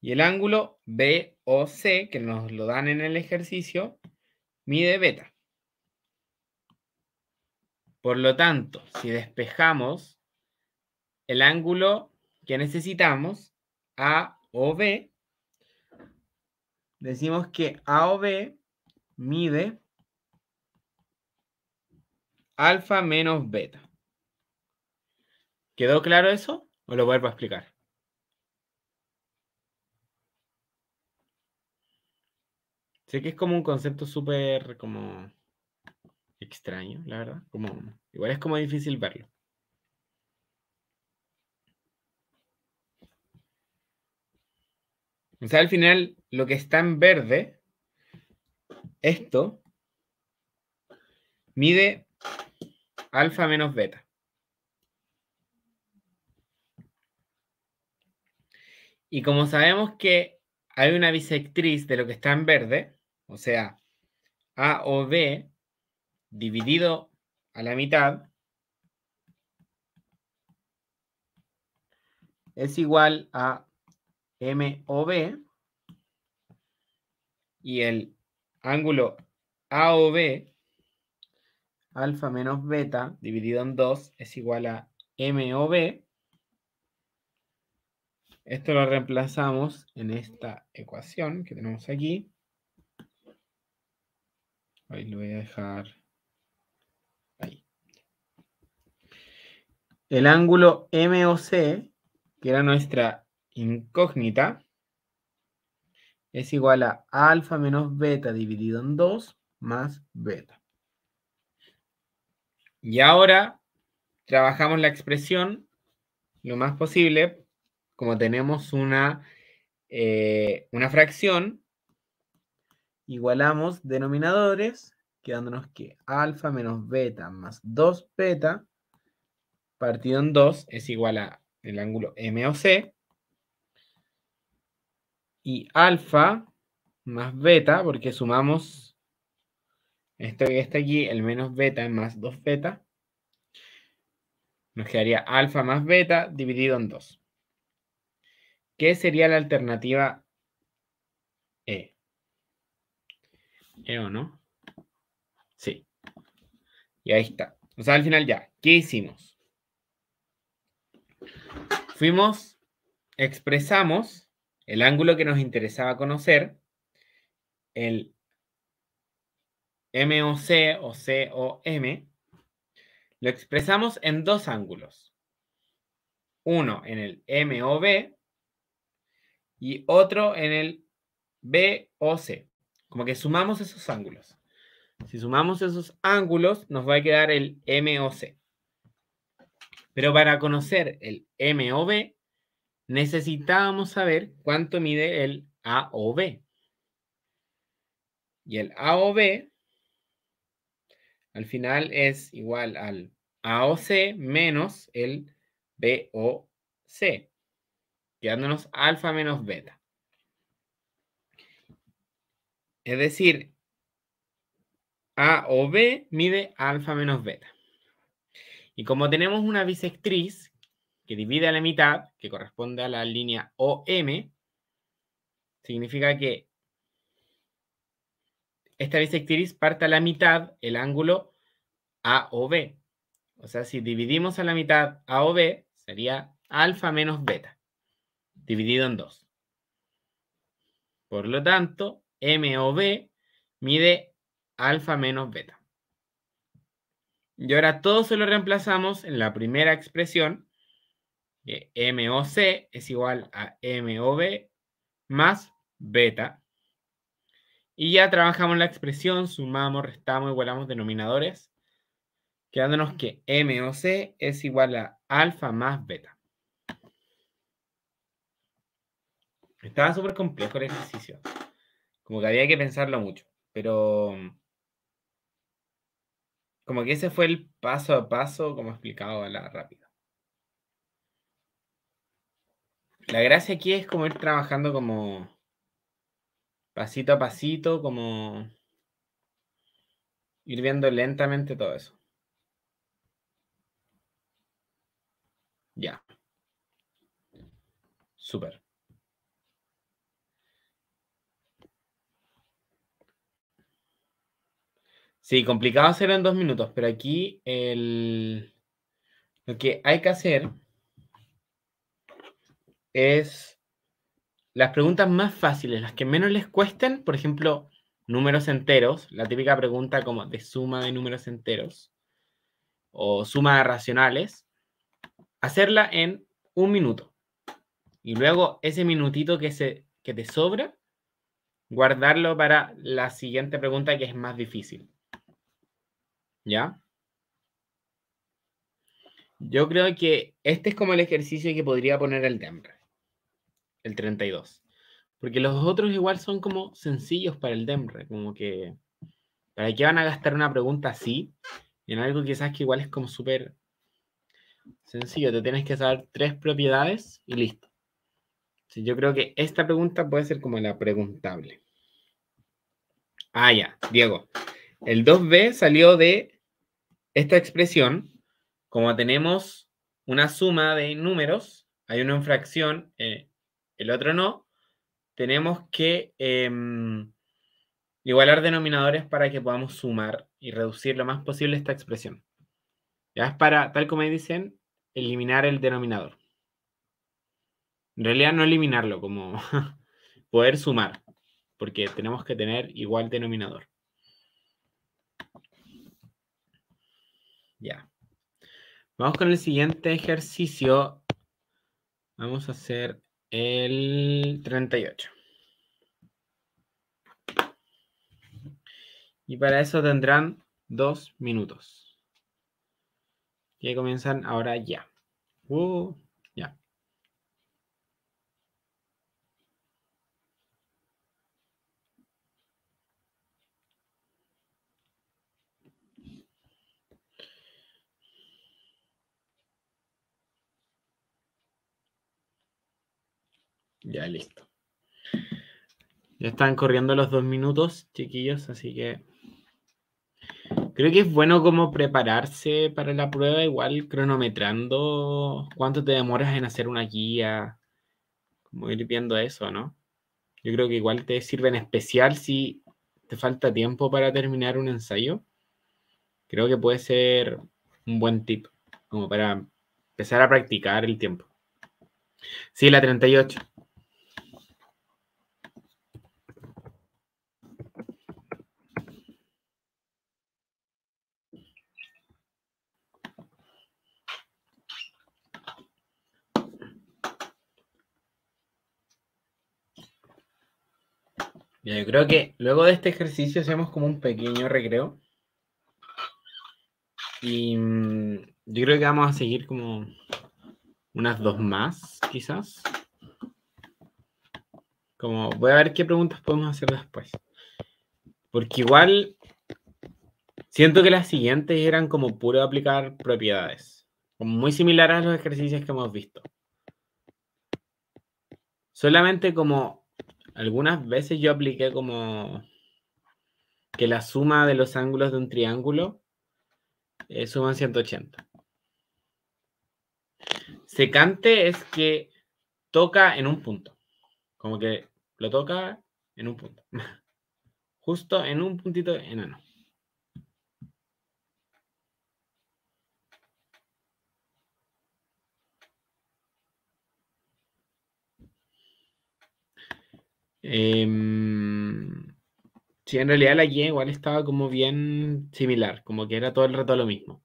Y el ángulo B o C, que nos lo dan en el ejercicio, mide beta. Por lo tanto, si despejamos el ángulo que necesitamos, A o B, decimos que A o B mide alfa menos beta. ¿Quedó claro eso? ¿O lo vuelvo a explicar? Sé que es como un concepto súper como extraño, la verdad. Como, igual es como difícil verlo. O sea, al final, lo que está en verde, esto, mide alfa menos beta. Y como sabemos que hay una bisectriz de lo que está en verde, o sea, A o B dividido a la mitad, es igual a MOB y el ángulo AOB, alfa menos beta dividido en 2 es igual a MOB. Esto lo reemplazamos en esta ecuación que tenemos aquí. Ahí lo voy a dejar. Ahí. El ángulo MOC, que era nuestra incógnita es igual a alfa menos beta dividido en 2 más beta. Y ahora trabajamos la expresión lo más posible, como tenemos una, eh, una fracción, igualamos denominadores, quedándonos que alfa menos beta más 2 beta partido en 2 es igual a el ángulo MOC, y alfa más beta, porque sumamos esto que está aquí, el menos beta más 2 beta, nos quedaría alfa más beta dividido en 2. ¿Qué sería la alternativa E? ¿E o no? Sí. Y ahí está. O sea, al final ya, ¿qué hicimos? Fuimos, expresamos el ángulo que nos interesaba conocer, el MOC o COM, lo expresamos en dos ángulos. Uno en el MOB y otro en el BOC. Como que sumamos esos ángulos. Si sumamos esos ángulos, nos va a quedar el MOC. Pero para conocer el MOB, necesitábamos saber cuánto mide el AOB. Y el AOB al final es igual al AOC menos el BOC, quedándonos alfa menos beta. Es decir, AOB mide alfa menos beta. Y como tenemos una bisectriz que divide a la mitad, que corresponde a la línea OM, significa que esta bisectriz parte a la mitad el ángulo AOB. O sea, si dividimos a la mitad AOB, sería alfa menos beta, dividido en 2. Por lo tanto, MOB mide alfa menos beta. Y ahora todo se lo reemplazamos en la primera expresión que eh, MOC es igual a MOB más beta. Y ya trabajamos la expresión, sumamos, restamos, igualamos denominadores, quedándonos que MOC es igual a alfa más beta. Estaba súper complejo el ejercicio. Como que había que pensarlo mucho. Pero mm, como que ese fue el paso a paso, como explicado a la rápida. la gracia aquí es como ir trabajando como pasito a pasito, como ir viendo lentamente todo eso. Ya. Súper. Sí, complicado hacerlo en dos minutos, pero aquí el... lo que hay que hacer es las preguntas más fáciles, las que menos les cuesten, por ejemplo, números enteros, la típica pregunta como de suma de números enteros o suma de racionales, hacerla en un minuto. Y luego ese minutito que, se, que te sobra, guardarlo para la siguiente pregunta que es más difícil. ¿Ya? Yo creo que este es como el ejercicio que podría poner el temprano el 32. Porque los otros igual son como sencillos para el DEMRE, como que... ¿Para qué van a gastar una pregunta así? En algo quizás que igual es como súper sencillo. Te tienes que saber tres propiedades y listo. yo creo que esta pregunta puede ser como la preguntable. Ah, ya, Diego. El 2B salió de esta expresión. Como tenemos una suma de números, hay una fracción, eh, el otro no, tenemos que em, igualar denominadores para que podamos sumar y reducir lo más posible esta expresión. Ya es para, tal como dicen, eliminar el denominador. En realidad no eliminarlo, como [laughs] poder sumar, porque tenemos que tener igual denominador. Ya. Vamos con el siguiente ejercicio. Vamos a hacer el 38. Y para eso tendrán dos minutos. Que comienzan ahora ya. Uh. Ya, listo. Ya están corriendo los dos minutos, chiquillos, así que creo que es bueno como prepararse para la prueba, igual cronometrando cuánto te demoras en hacer una guía, como ir viendo eso, ¿no? Yo creo que igual te sirve en especial si te falta tiempo para terminar un ensayo. Creo que puede ser un buen tip, como para empezar a practicar el tiempo. Sí, la 38. creo que luego de este ejercicio hacemos como un pequeño recreo. Y mm, yo creo que vamos a seguir como unas dos más, quizás. Como voy a ver qué preguntas podemos hacer después. Porque igual siento que las siguientes eran como puro aplicar propiedades. muy similares a los ejercicios que hemos visto. Solamente como algunas veces yo apliqué como que la suma de los ángulos de un triángulo suma eh, suman 180. Secante es que toca en un punto. Como que lo toca en un punto. [laughs] Justo en un puntito enano. Eh, sí, en realidad la guía igual estaba como bien similar, como que era todo el rato lo mismo.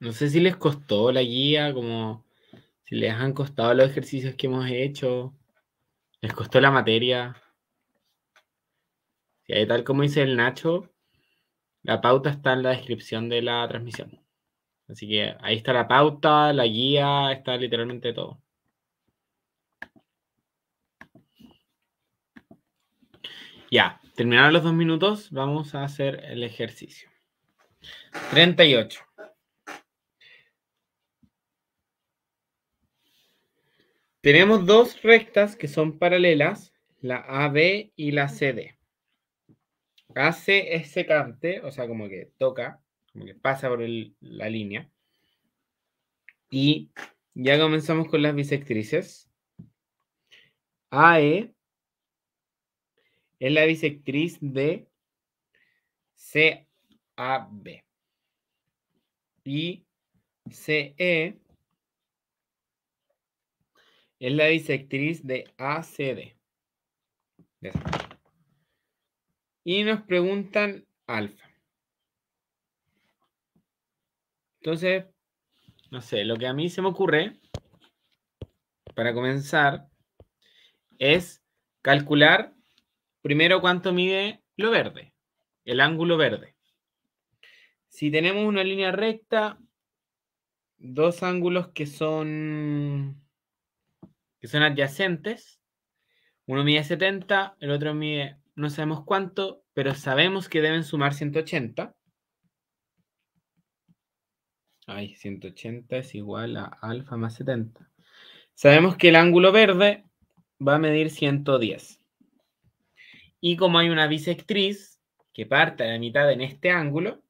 No sé si les costó la guía, como si les han costado los ejercicios que hemos hecho, les costó la materia. hay tal como dice el Nacho, la pauta está en la descripción de la transmisión. Así que ahí está la pauta, la guía, está literalmente todo. Ya, terminaron los dos minutos, vamos a hacer el ejercicio. 38. Tenemos dos rectas que son paralelas, la AB y la CD. AC es secante, o sea, como que toca, como que pasa por la línea. Y ya comenzamos con las bisectrices. AE es la bisectriz de CAB. Y CE es la bisectriz de ACD. Y nos preguntan alfa. Entonces, no sé, lo que a mí se me ocurre para comenzar es calcular Primero, ¿cuánto mide lo verde? El ángulo verde. Si tenemos una línea recta, dos ángulos que son, que son adyacentes, uno mide 70, el otro mide no sabemos cuánto, pero sabemos que deben sumar 180. Ay, 180 es igual a alfa más 70. Sabemos que el ángulo verde va a medir 110. Y como hay una bisectriz que parte a la mitad en este ángulo,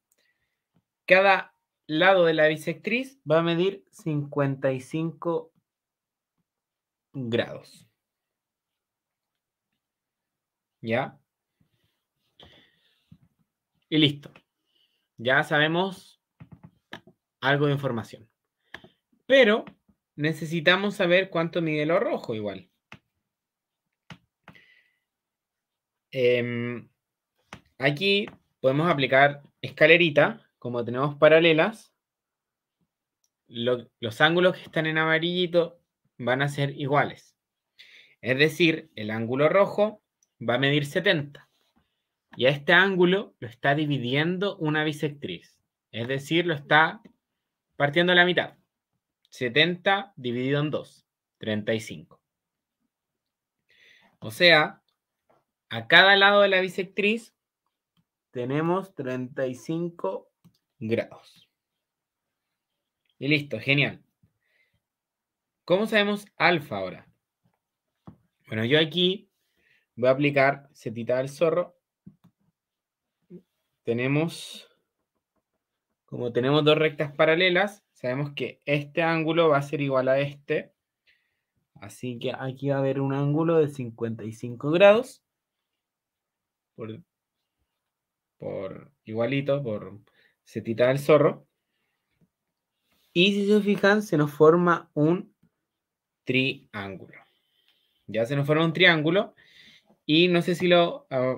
cada lado de la bisectriz va a medir 55 grados. ¿Ya? Y listo. Ya sabemos algo de información. Pero necesitamos saber cuánto mide lo rojo igual. Em, aquí podemos aplicar escalerita, como tenemos paralelas, los ángulos que están en amarillito van a ser iguales. Es decir, el ángulo rojo va a medir 70. Y a este ángulo lo está dividiendo una bisectriz. Es decir, lo está partiendo a la mitad. 70 dividido en 2, 35. O sea, a cada lado de la bisectriz tenemos 35 grados. Y listo, genial. ¿Cómo sabemos alfa ahora? Bueno, yo aquí voy a aplicar setita del zorro. Tenemos, como tenemos dos rectas paralelas, sabemos que este ángulo va a ser igual a este. Así que aquí va a haber un ángulo de 55 grados por, por igualito, por setita del zorro. Y si se fijan, se nos forma un triángulo. Ya se nos forma un triángulo. Y no sé si lo, ah,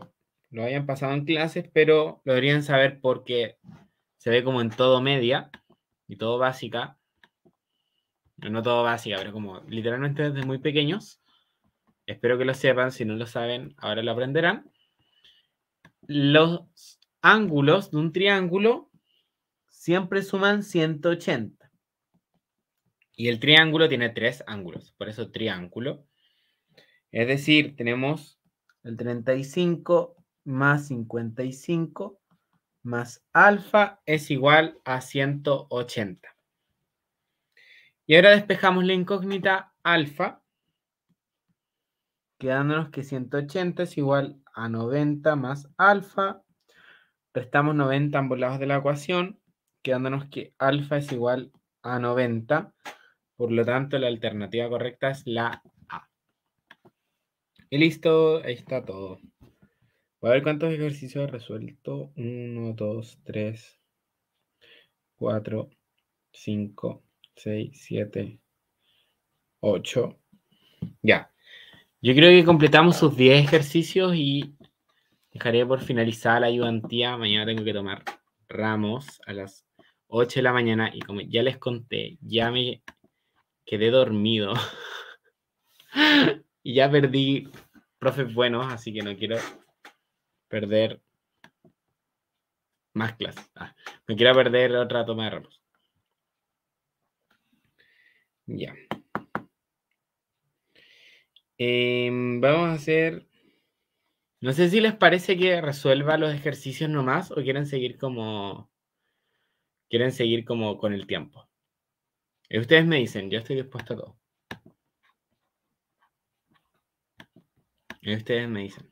lo hayan pasado en clases, pero lo deberían saber porque se ve como en todo media y todo básica. No todo básica, pero como literalmente desde muy pequeños. Espero que lo sepan. Si no lo saben, ahora lo aprenderán los ángulos de un triángulo siempre suman 180. Y el triángulo tiene tres ángulos, por eso triángulo. Es decir, tenemos el 35 más 55 más alfa es igual a 180. Y ahora despejamos la incógnita alfa quedándonos que 180 es igual a 90 más alfa. Restamos 90 ambos lados de la ecuación, quedándonos que alfa es igual a 90. Por lo tanto, la alternativa correcta es la A. Y listo, ahí está todo. Voy a ver cuántos ejercicios he resuelto. 1, 2, 3, 4, 5, 6, 7, 8. Ya, yo creo que completamos sus 10 ejercicios y dejaré por finalizada la ayudantía. Mañana tengo que tomar ramos a las 8 de la mañana y como ya les conté, ya me quedé dormido [laughs] y ya perdí profes buenos, así que no quiero perder más clases. Ah, no quiero perder otra toma de ramos. Ya. Em, vamos a hacer. No sé si les parece que resuelva los ejercicios nomás o quieren seguir como. Quieren seguir como con el tiempo. Eh, ustedes me dicen, yo estoy dispuesto a todo. Eh, ustedes me dicen.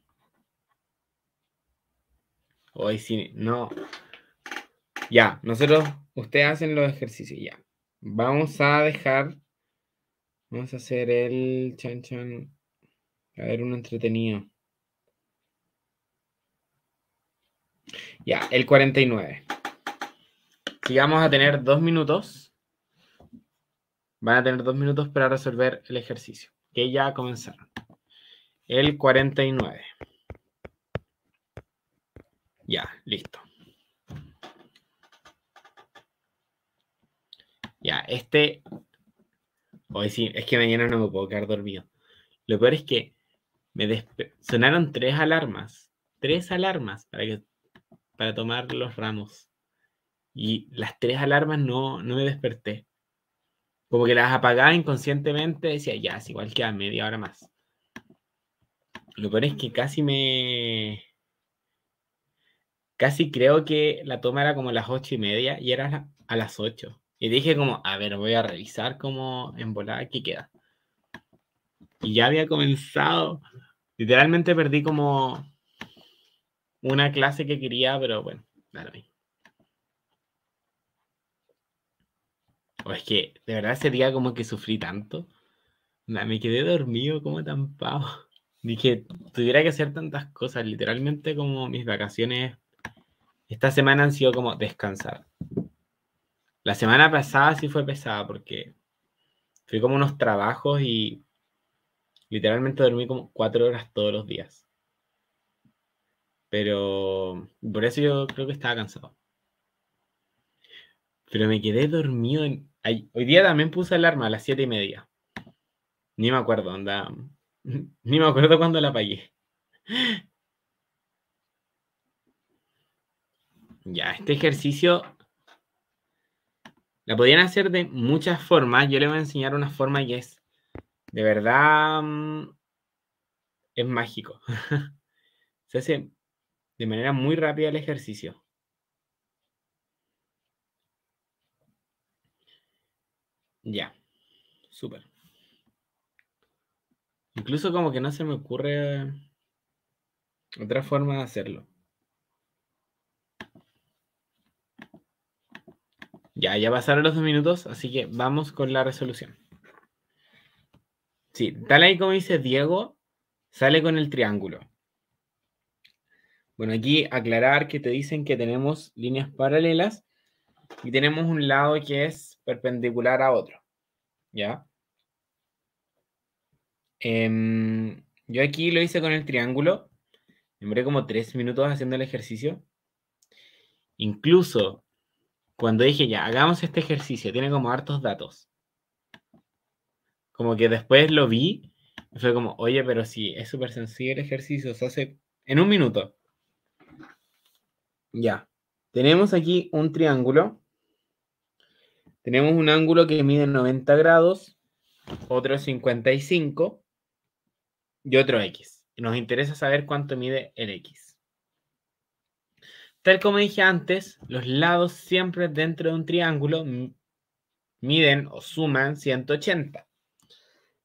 Hoy sí, no. Ya, nosotros, ustedes hacen los ejercicios, ya. Vamos a dejar Vamos a hacer el chan chan. A ver, un entretenido. Ya, el 49. Si vamos a tener dos minutos, van a tener dos minutos para resolver el ejercicio, que ya comenzaron. El 49. Ya, listo. Ya, este Hoy sí, es que mañana no me puedo quedar dormido. Lo peor es que me sonaron tres alarmas, tres alarmas para, que, para tomar los ramos. Y las tres alarmas no, no me desperté. Como que las apagaba inconscientemente, decía, ya, es igual que a media hora más. Lo peor es que casi me... Casi creo que la toma era como las ocho y media y era a las ocho. Y dije como, a ver, voy a revisar cómo en volada aquí queda. Y ya había comenzado. Literalmente perdí como una clase que quería, pero bueno, dale. O es que de verdad ese día como que sufrí tanto. me quedé dormido como tan pavo. [laughs] Dije, tuviera que hacer tantas cosas. Literalmente como mis vacaciones esta semana han sido como descansar. La semana pasada sí fue pesada porque fui como unos trabajos y literalmente dormí como cuatro horas todos los días. Pero por eso yo creo que estaba cansado. Pero me quedé dormido. Hoy día también puse alarma a las siete y media. Ni me acuerdo, anda... [laughs] Ni me acuerdo cuándo la apagué. Ya, este ejercicio la podían hacer de muchas formas. Yo le voy a enseñar una forma y es, de verdad, mm, es mágico. [laughs] Se hace de manera muy rápida el ejercicio. Ya, súper. Incluso como que no se me ocurre otra forma de hacerlo. Ya, ya pasaron los dos minutos, así que vamos con la resolución. Sí, tal ahí como dice Diego, sale con el triángulo. Bueno, aquí aclarar que te dicen que tenemos líneas paralelas y tenemos un lado que es perpendicular a otro. ¿Ya? Em, yo aquí lo hice con el triángulo. Me como tres minutos haciendo el ejercicio. Incluso cuando dije, ya, hagamos este ejercicio, tiene como hartos datos. Como que después lo vi fue como, oye, pero si es súper sencillo el ejercicio, se hace en un minuto. Ya, tenemos aquí un triángulo. Tenemos un ángulo que mide 90 grados, otro 55 y otro X. Nos interesa saber cuánto mide el X. Tal como dije antes, los lados siempre dentro de un triángulo miden o suman 180.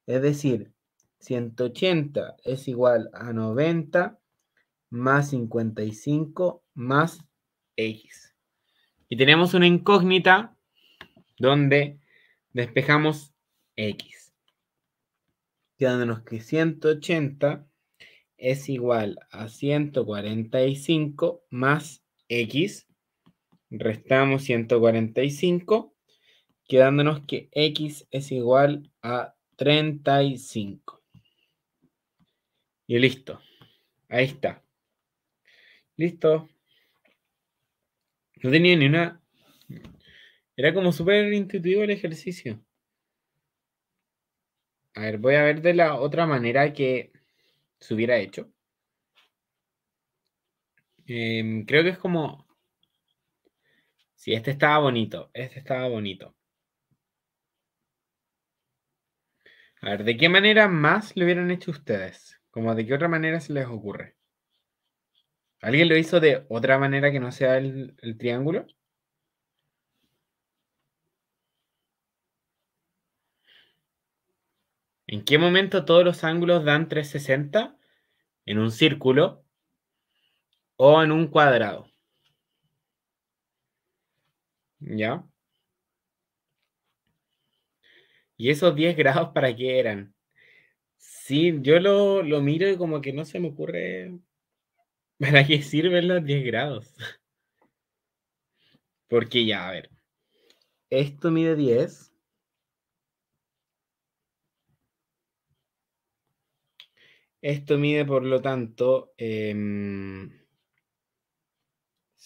Es decir, 180 es igual a 90 más 55 más x. Y tenemos una incógnita donde despejamos x. Quedándonos que 180 es igual a 145 más x, restamos 145, quedándonos que x es igual a 35. Y listo. Ahí está. Listo. No tenía ni una... Era como súper intuitivo el ejercicio. A ver, voy a ver de la otra manera que se hubiera hecho. Em, creo que es como... Sí, este estaba bonito, este estaba bonito. A ver, ¿de qué manera más lo hubieran hecho ustedes? Como de qué otra manera se les ocurre. ¿Alguien lo hizo de otra manera que no sea el, el triángulo? ¿En qué momento todos los ángulos dan 360? En un círculo o en un cuadrado. ¿Ya? ¿Y esos 10 grados para qué eran? Sí, yo lo, miro y como que no se me ocurre [laughs] para qué sirven los 10 grados. [laughs] Porque ya, a ver, esto mide 10. Esto mide, por lo tanto, em,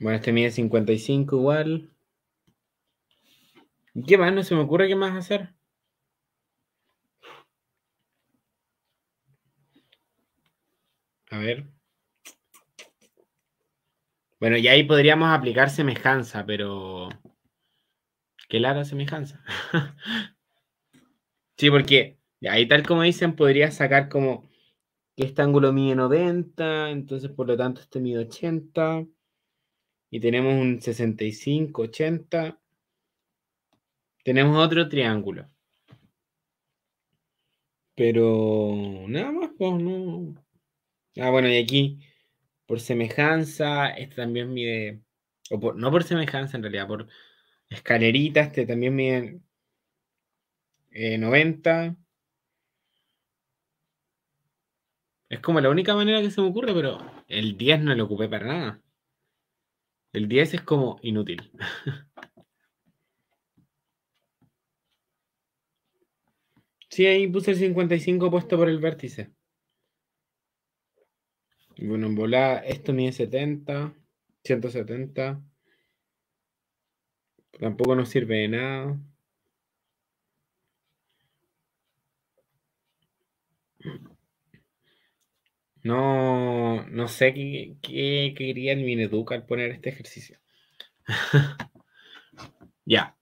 Bueno, este mide 55 igual. ¿Qué más? No se me ocurre qué más hacer. A ver. Bueno, y ahí podríamos aplicar semejanza, pero... Qué larga semejanza. [laughs] sí, porque ahí tal como dicen, podría sacar como que este ángulo mide 90, entonces por lo tanto este mide 80 y tenemos un 65, 80. Tenemos otro triángulo. Pero nada más, pues no. Ah, bueno, y aquí, por semejanza, este también mide, o no por semejanza en realidad, por escalerita, este también mide 90. Eh, es como la única manera que se me ocurre, pero el 10 no lo ocupé para nada. El 10 es como inútil. [laughs] Sí, ahí puse el 55 puesto por el vértice. Bueno, en volada, esto mide 70, 170. Tampoco nos sirve de nada. No, no sé qué, qué, quería el al poner este ejercicio. [laughs] ya.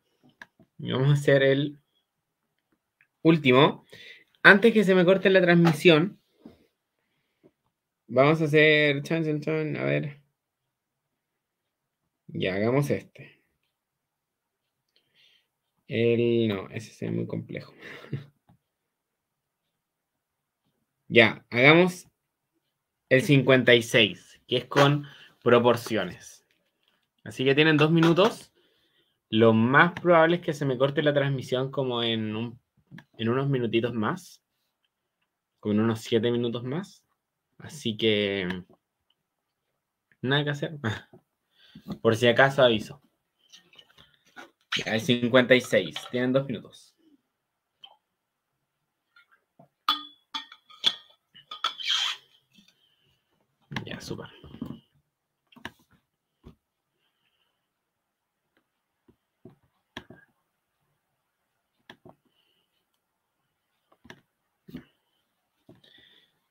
Vamos a hacer el último. Antes que se me corte la transmisión, vamos a hacer. Chan, a ver. Ya, hagamos este. El no, ese es muy complejo. [laughs] ya, hagamos el 56, que es con proporciones. Así que tienen dos minutos. Lo más probable es que se me corte la transmisión como en, en unos minutitos más, como en unos siete minutos más. Así que nada que hacer. [laughs] Por si acaso aviso. El 56, tienen dos minutos.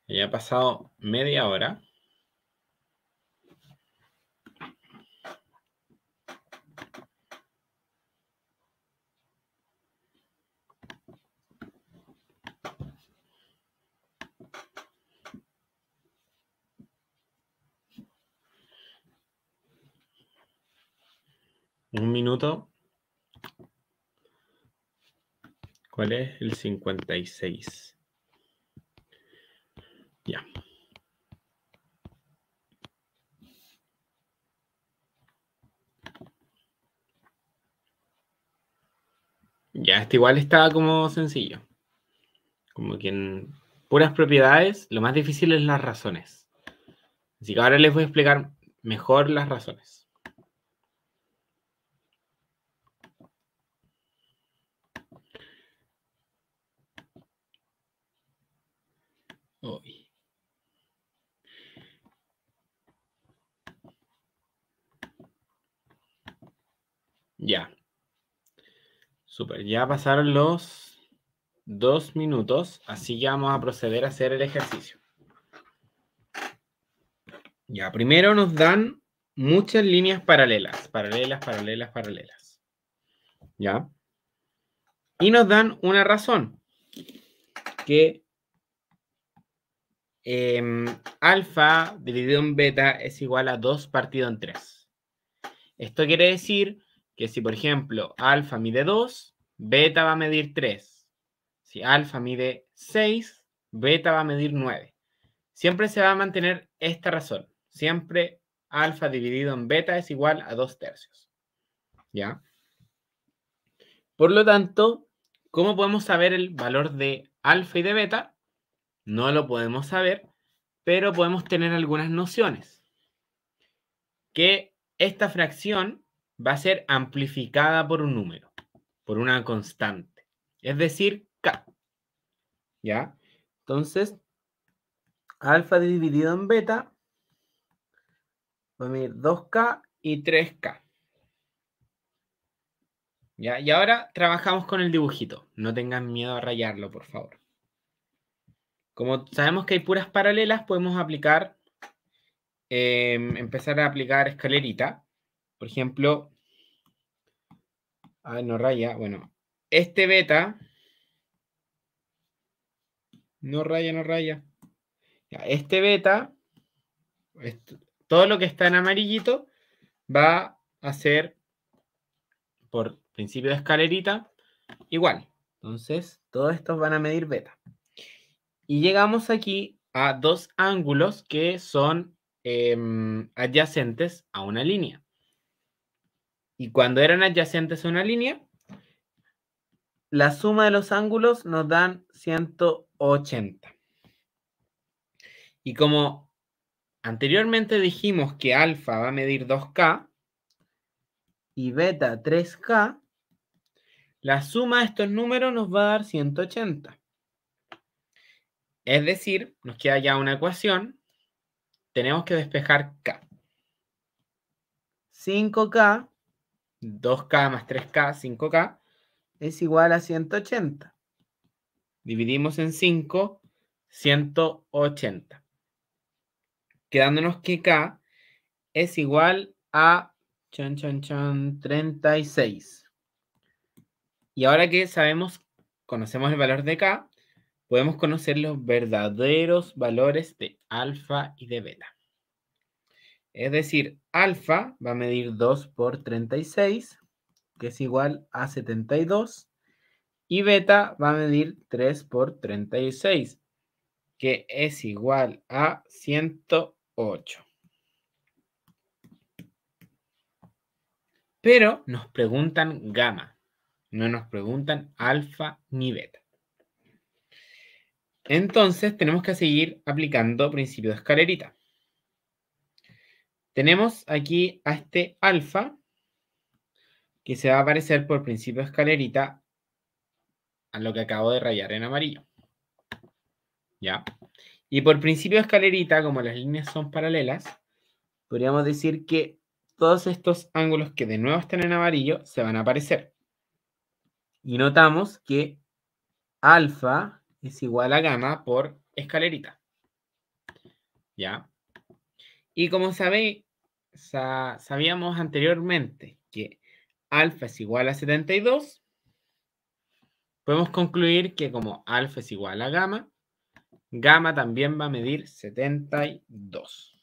Ya ha pasado media hora. Un minuto. ¿Cuál es el 56? Ya. Ya, este igual está como sencillo. Como que en puras propiedades, lo más difícil es las razones. Así que ahora les voy a explicar mejor las razones. Ya. Super, ya pasaron los dos minutos, así que vamos a proceder a hacer el ejercicio. Ya, primero nos dan muchas líneas paralelas, paralelas, paralelas, paralelas. ¿Ya? Y nos dan una razón, que em, alfa dividido en beta es igual a 2 partido en 3. Esto quiere decir que si, por ejemplo, alfa mide 2, beta va a medir 3. Si alfa mide 6, beta va a medir 9. Siempre se va a mantener esta razón. Siempre alfa dividido en beta es igual a 2 tercios. ¿Ya? Por lo tanto, ¿cómo podemos saber el valor de alfa y de beta? No lo podemos saber, pero podemos tener algunas nociones. Que esta fracción va a ser amplificada por un número, por una constante, es decir, K. ¿Ya? Entonces, alfa dividido en beta va a medir 2K y 3K. ¿Ya? Y ahora trabajamos con el dibujito. No tengan miedo a rayarlo, por favor. Como sabemos que hay puras paralelas, podemos aplicar, em, empezar a aplicar escalerita. Por ejemplo, ah, no raya, bueno, este beta, no raya, no raya, este beta, todo lo que está en amarillito va a ser, por principio de escalerita, igual. Entonces, todos estos van a medir beta. Y llegamos aquí a dos ángulos que son em, adyacentes a una línea y cuando eran adyacentes a una línea, la suma de los ángulos nos dan 180. Y como anteriormente dijimos que alfa va a medir 2K y beta 3K, la suma de estos números nos va a dar 180. Es decir, nos queda ya una ecuación. Tenemos que despejar K. 5K 2K más 3K, 5K, es igual a 180. Dividimos en 5, 180. Quedándonos que K es igual a chan, 36. Y ahora que sabemos, conocemos el valor de K, podemos conocer los verdaderos valores de alfa y de beta. Es decir, alfa va a medir 2 por 36, que es igual a 72. Y beta va a medir 3 por 36, que es igual a 108. Pero nos preguntan gamma, no nos preguntan alfa ni beta. Entonces tenemos que seguir aplicando principio de escalerita. Tenemos aquí a este alfa que se va a aparecer por principio escalerita a lo que acabo de rayar en amarillo. ¿Ya? Y por principio escalerita, como las líneas son paralelas, podríamos decir que todos estos ángulos que de nuevo están en amarillo se van a aparecer. Y notamos que alfa es igual a gamma por escalerita. ¿Ya? Y como sabéis, sabíamos anteriormente que alfa es igual a 72, podemos concluir que como alfa es igual a gamma, gamma también va a medir 72.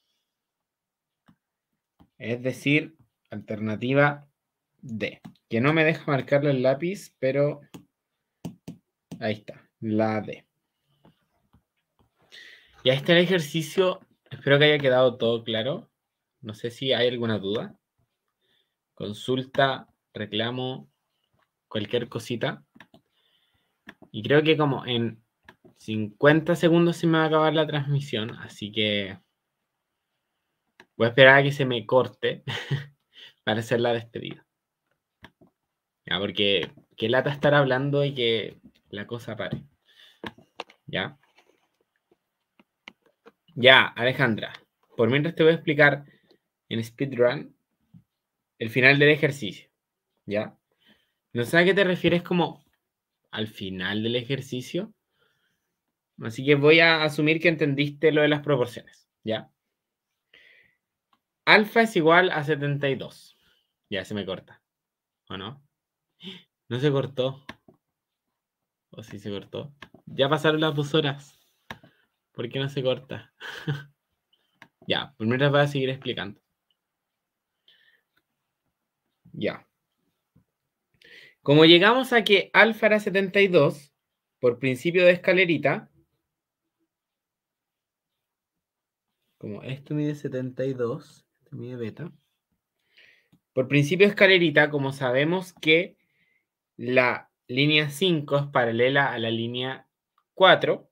Es decir, alternativa D, que no me deja marcarlo el lápiz, pero ahí está, la D. Y ahí está el ejercicio. Espero que haya quedado todo claro. No sé si hay alguna duda. Consulta, reclamo, cualquier cosita. Y creo que como en 50 segundos se me va a acabar la transmisión, así que voy a esperar a que se me corte [laughs] para hacer la despedida. Ya, porque qué lata estar hablando y que la cosa pare. Ya. Ya, Alejandra. Por mientras te voy a explicar en speedrun el final del ejercicio, ¿ya? No sé a qué te refieres como al final del ejercicio. Así que voy a asumir que entendiste lo de las proporciones, ¿ya? Alfa es igual a 72. Ya se me corta, ¿o no? No se cortó. ¿O sí se cortó? Ya pasaron las dos horas. ¿Por qué no se corta? [laughs] ya, primero pues voy a seguir explicando. Ya. Como llegamos a que alfa era 72, por principio de escalerita, como esto mide 72, esto mide beta, por principio de escalerita, como sabemos que la línea 5 es paralela a la línea 4,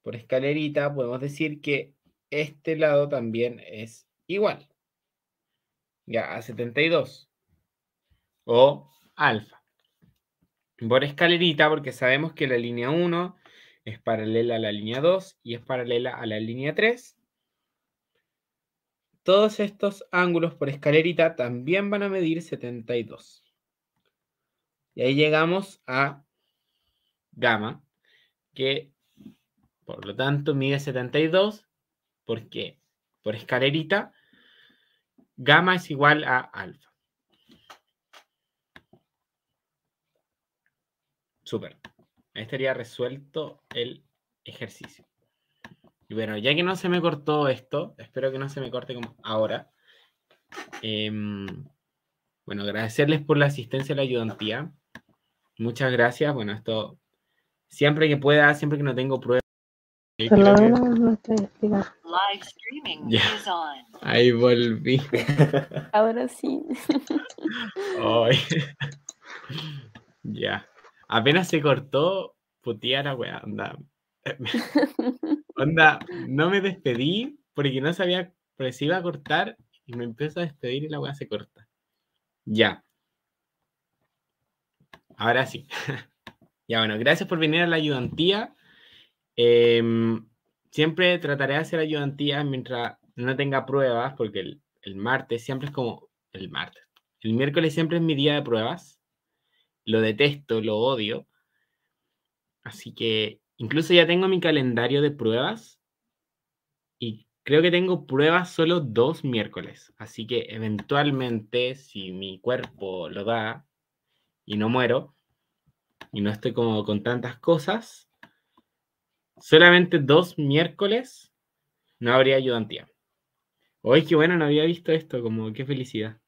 por escalerita podemos decir que este lado también es igual ya a 72 o alfa. Por escalerita, porque sabemos que la línea 1 es paralela a la línea 2 y es paralela a la línea 3. Todos estos ángulos por escalerita también van a medir 72. Y ahí llegamos a gamma, que por lo tanto mide 72, porque por escalerita Gamma es igual a alfa. Súper. Ahí estaría resuelto el ejercicio. Y bueno, ya que no se me cortó esto, espero que no se me corte como ahora. Em, bueno, agradecerles por la asistencia y la ayudantía. Muchas gracias. Bueno, esto siempre que pueda, siempre que no tengo pruebas. no estoy Live streaming on. Ahí volví. [laughs] Ahora sí. ya. Apenas se cortó, putía la wea. Onda. onda, no me despedí porque no sabía pero iba a cortar y me empiezo a despedir y la weá se corta. Ya. Ahora sí. [laughs] ya bueno, gracias por venir a la ayudantía. Eh, siempre trataré de hacer ayudantía mientras no tenga pruebas, porque el, martes siempre es como el martes. El miércoles siempre es mi día de pruebas. Lo detesto, lo odio. Así que incluso ya tengo mi calendario de pruebas y creo que tengo pruebas solo dos miércoles. Así que eventualmente, si mi cuerpo lo da y no muero y no estoy como con tantas cosas, solamente dos miércoles no habría ayudantía. Hoy que bueno, no había visto esto, como qué felicidad.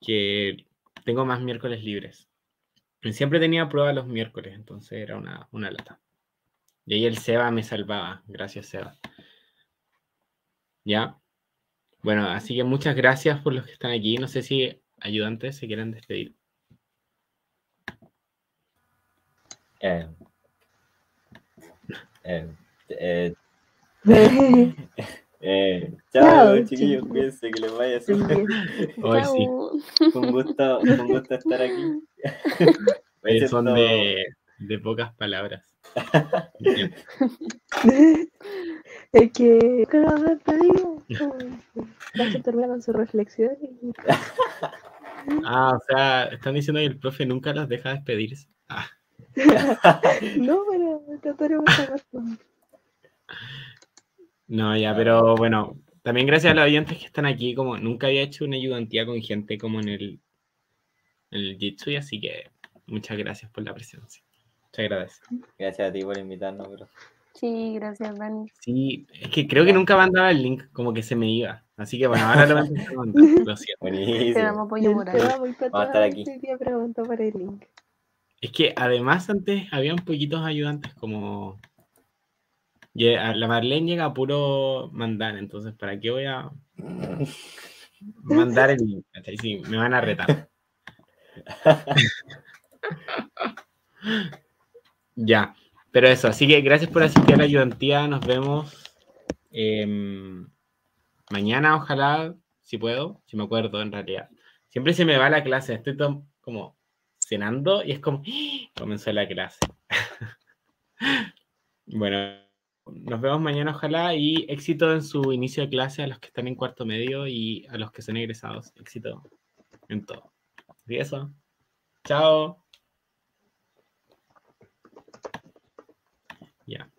Que tengo más miércoles libres. siempre tenía prueba los miércoles, entonces era una, una lata. Y ahí el Seba me salvaba. Gracias, Seba. Ya. Bueno, así que muchas gracias por los que están aquí. No sé si ayudantes se quieran despedir. Eh, eh, eh, eh, chao, eh, chiquillos, cuídense que les vaya a Hoy un gusto, un gusto estar aquí. [laughs] Eh, son de, de, pocas palabras. [laughs] es que se te digo, ya a terminar con su reflexión. [laughs] ah, o sea, están diciendo que el profe nunca las deja despedirse. Ah. [laughs] no, pero te mucha razón. No, ya, pero bueno, también gracias a los oyentes que están aquí, como nunca había hecho una ayudantía con gente como en el, en el así que muchas gracias por la presencia. Muchas gracias. Gracias a ti por invitarnos, bro. Sí, gracias, Dani. Sí, es que creo que nunca mandaba el link, como que se me iba. Así que bueno, ahora lo vamos a mandar. [laughs] Lo siento. Te damos apoyo moral. Vamos a estar aquí. pregunto por el link. Es que además antes habían poquitos ayudantes como... La Marlene llega a puro mandar, entonces ¿para qué voy a mandar el me van a retar. [laughs] ya, pero eso, así que gracias por asistir a la ayudantía, nos vemos em, mañana, ojalá, si puedo, si me acuerdo en realidad. Siempre se me va la clase, estoy como cenando y es como, ah, comenzó la clase. [laughs] bueno, nos vemos mañana ojalá y éxito en su inicio de clase a los que están en cuarto medio y a los que son egresados. Éxito en todo. Y eso. Chao. Ya.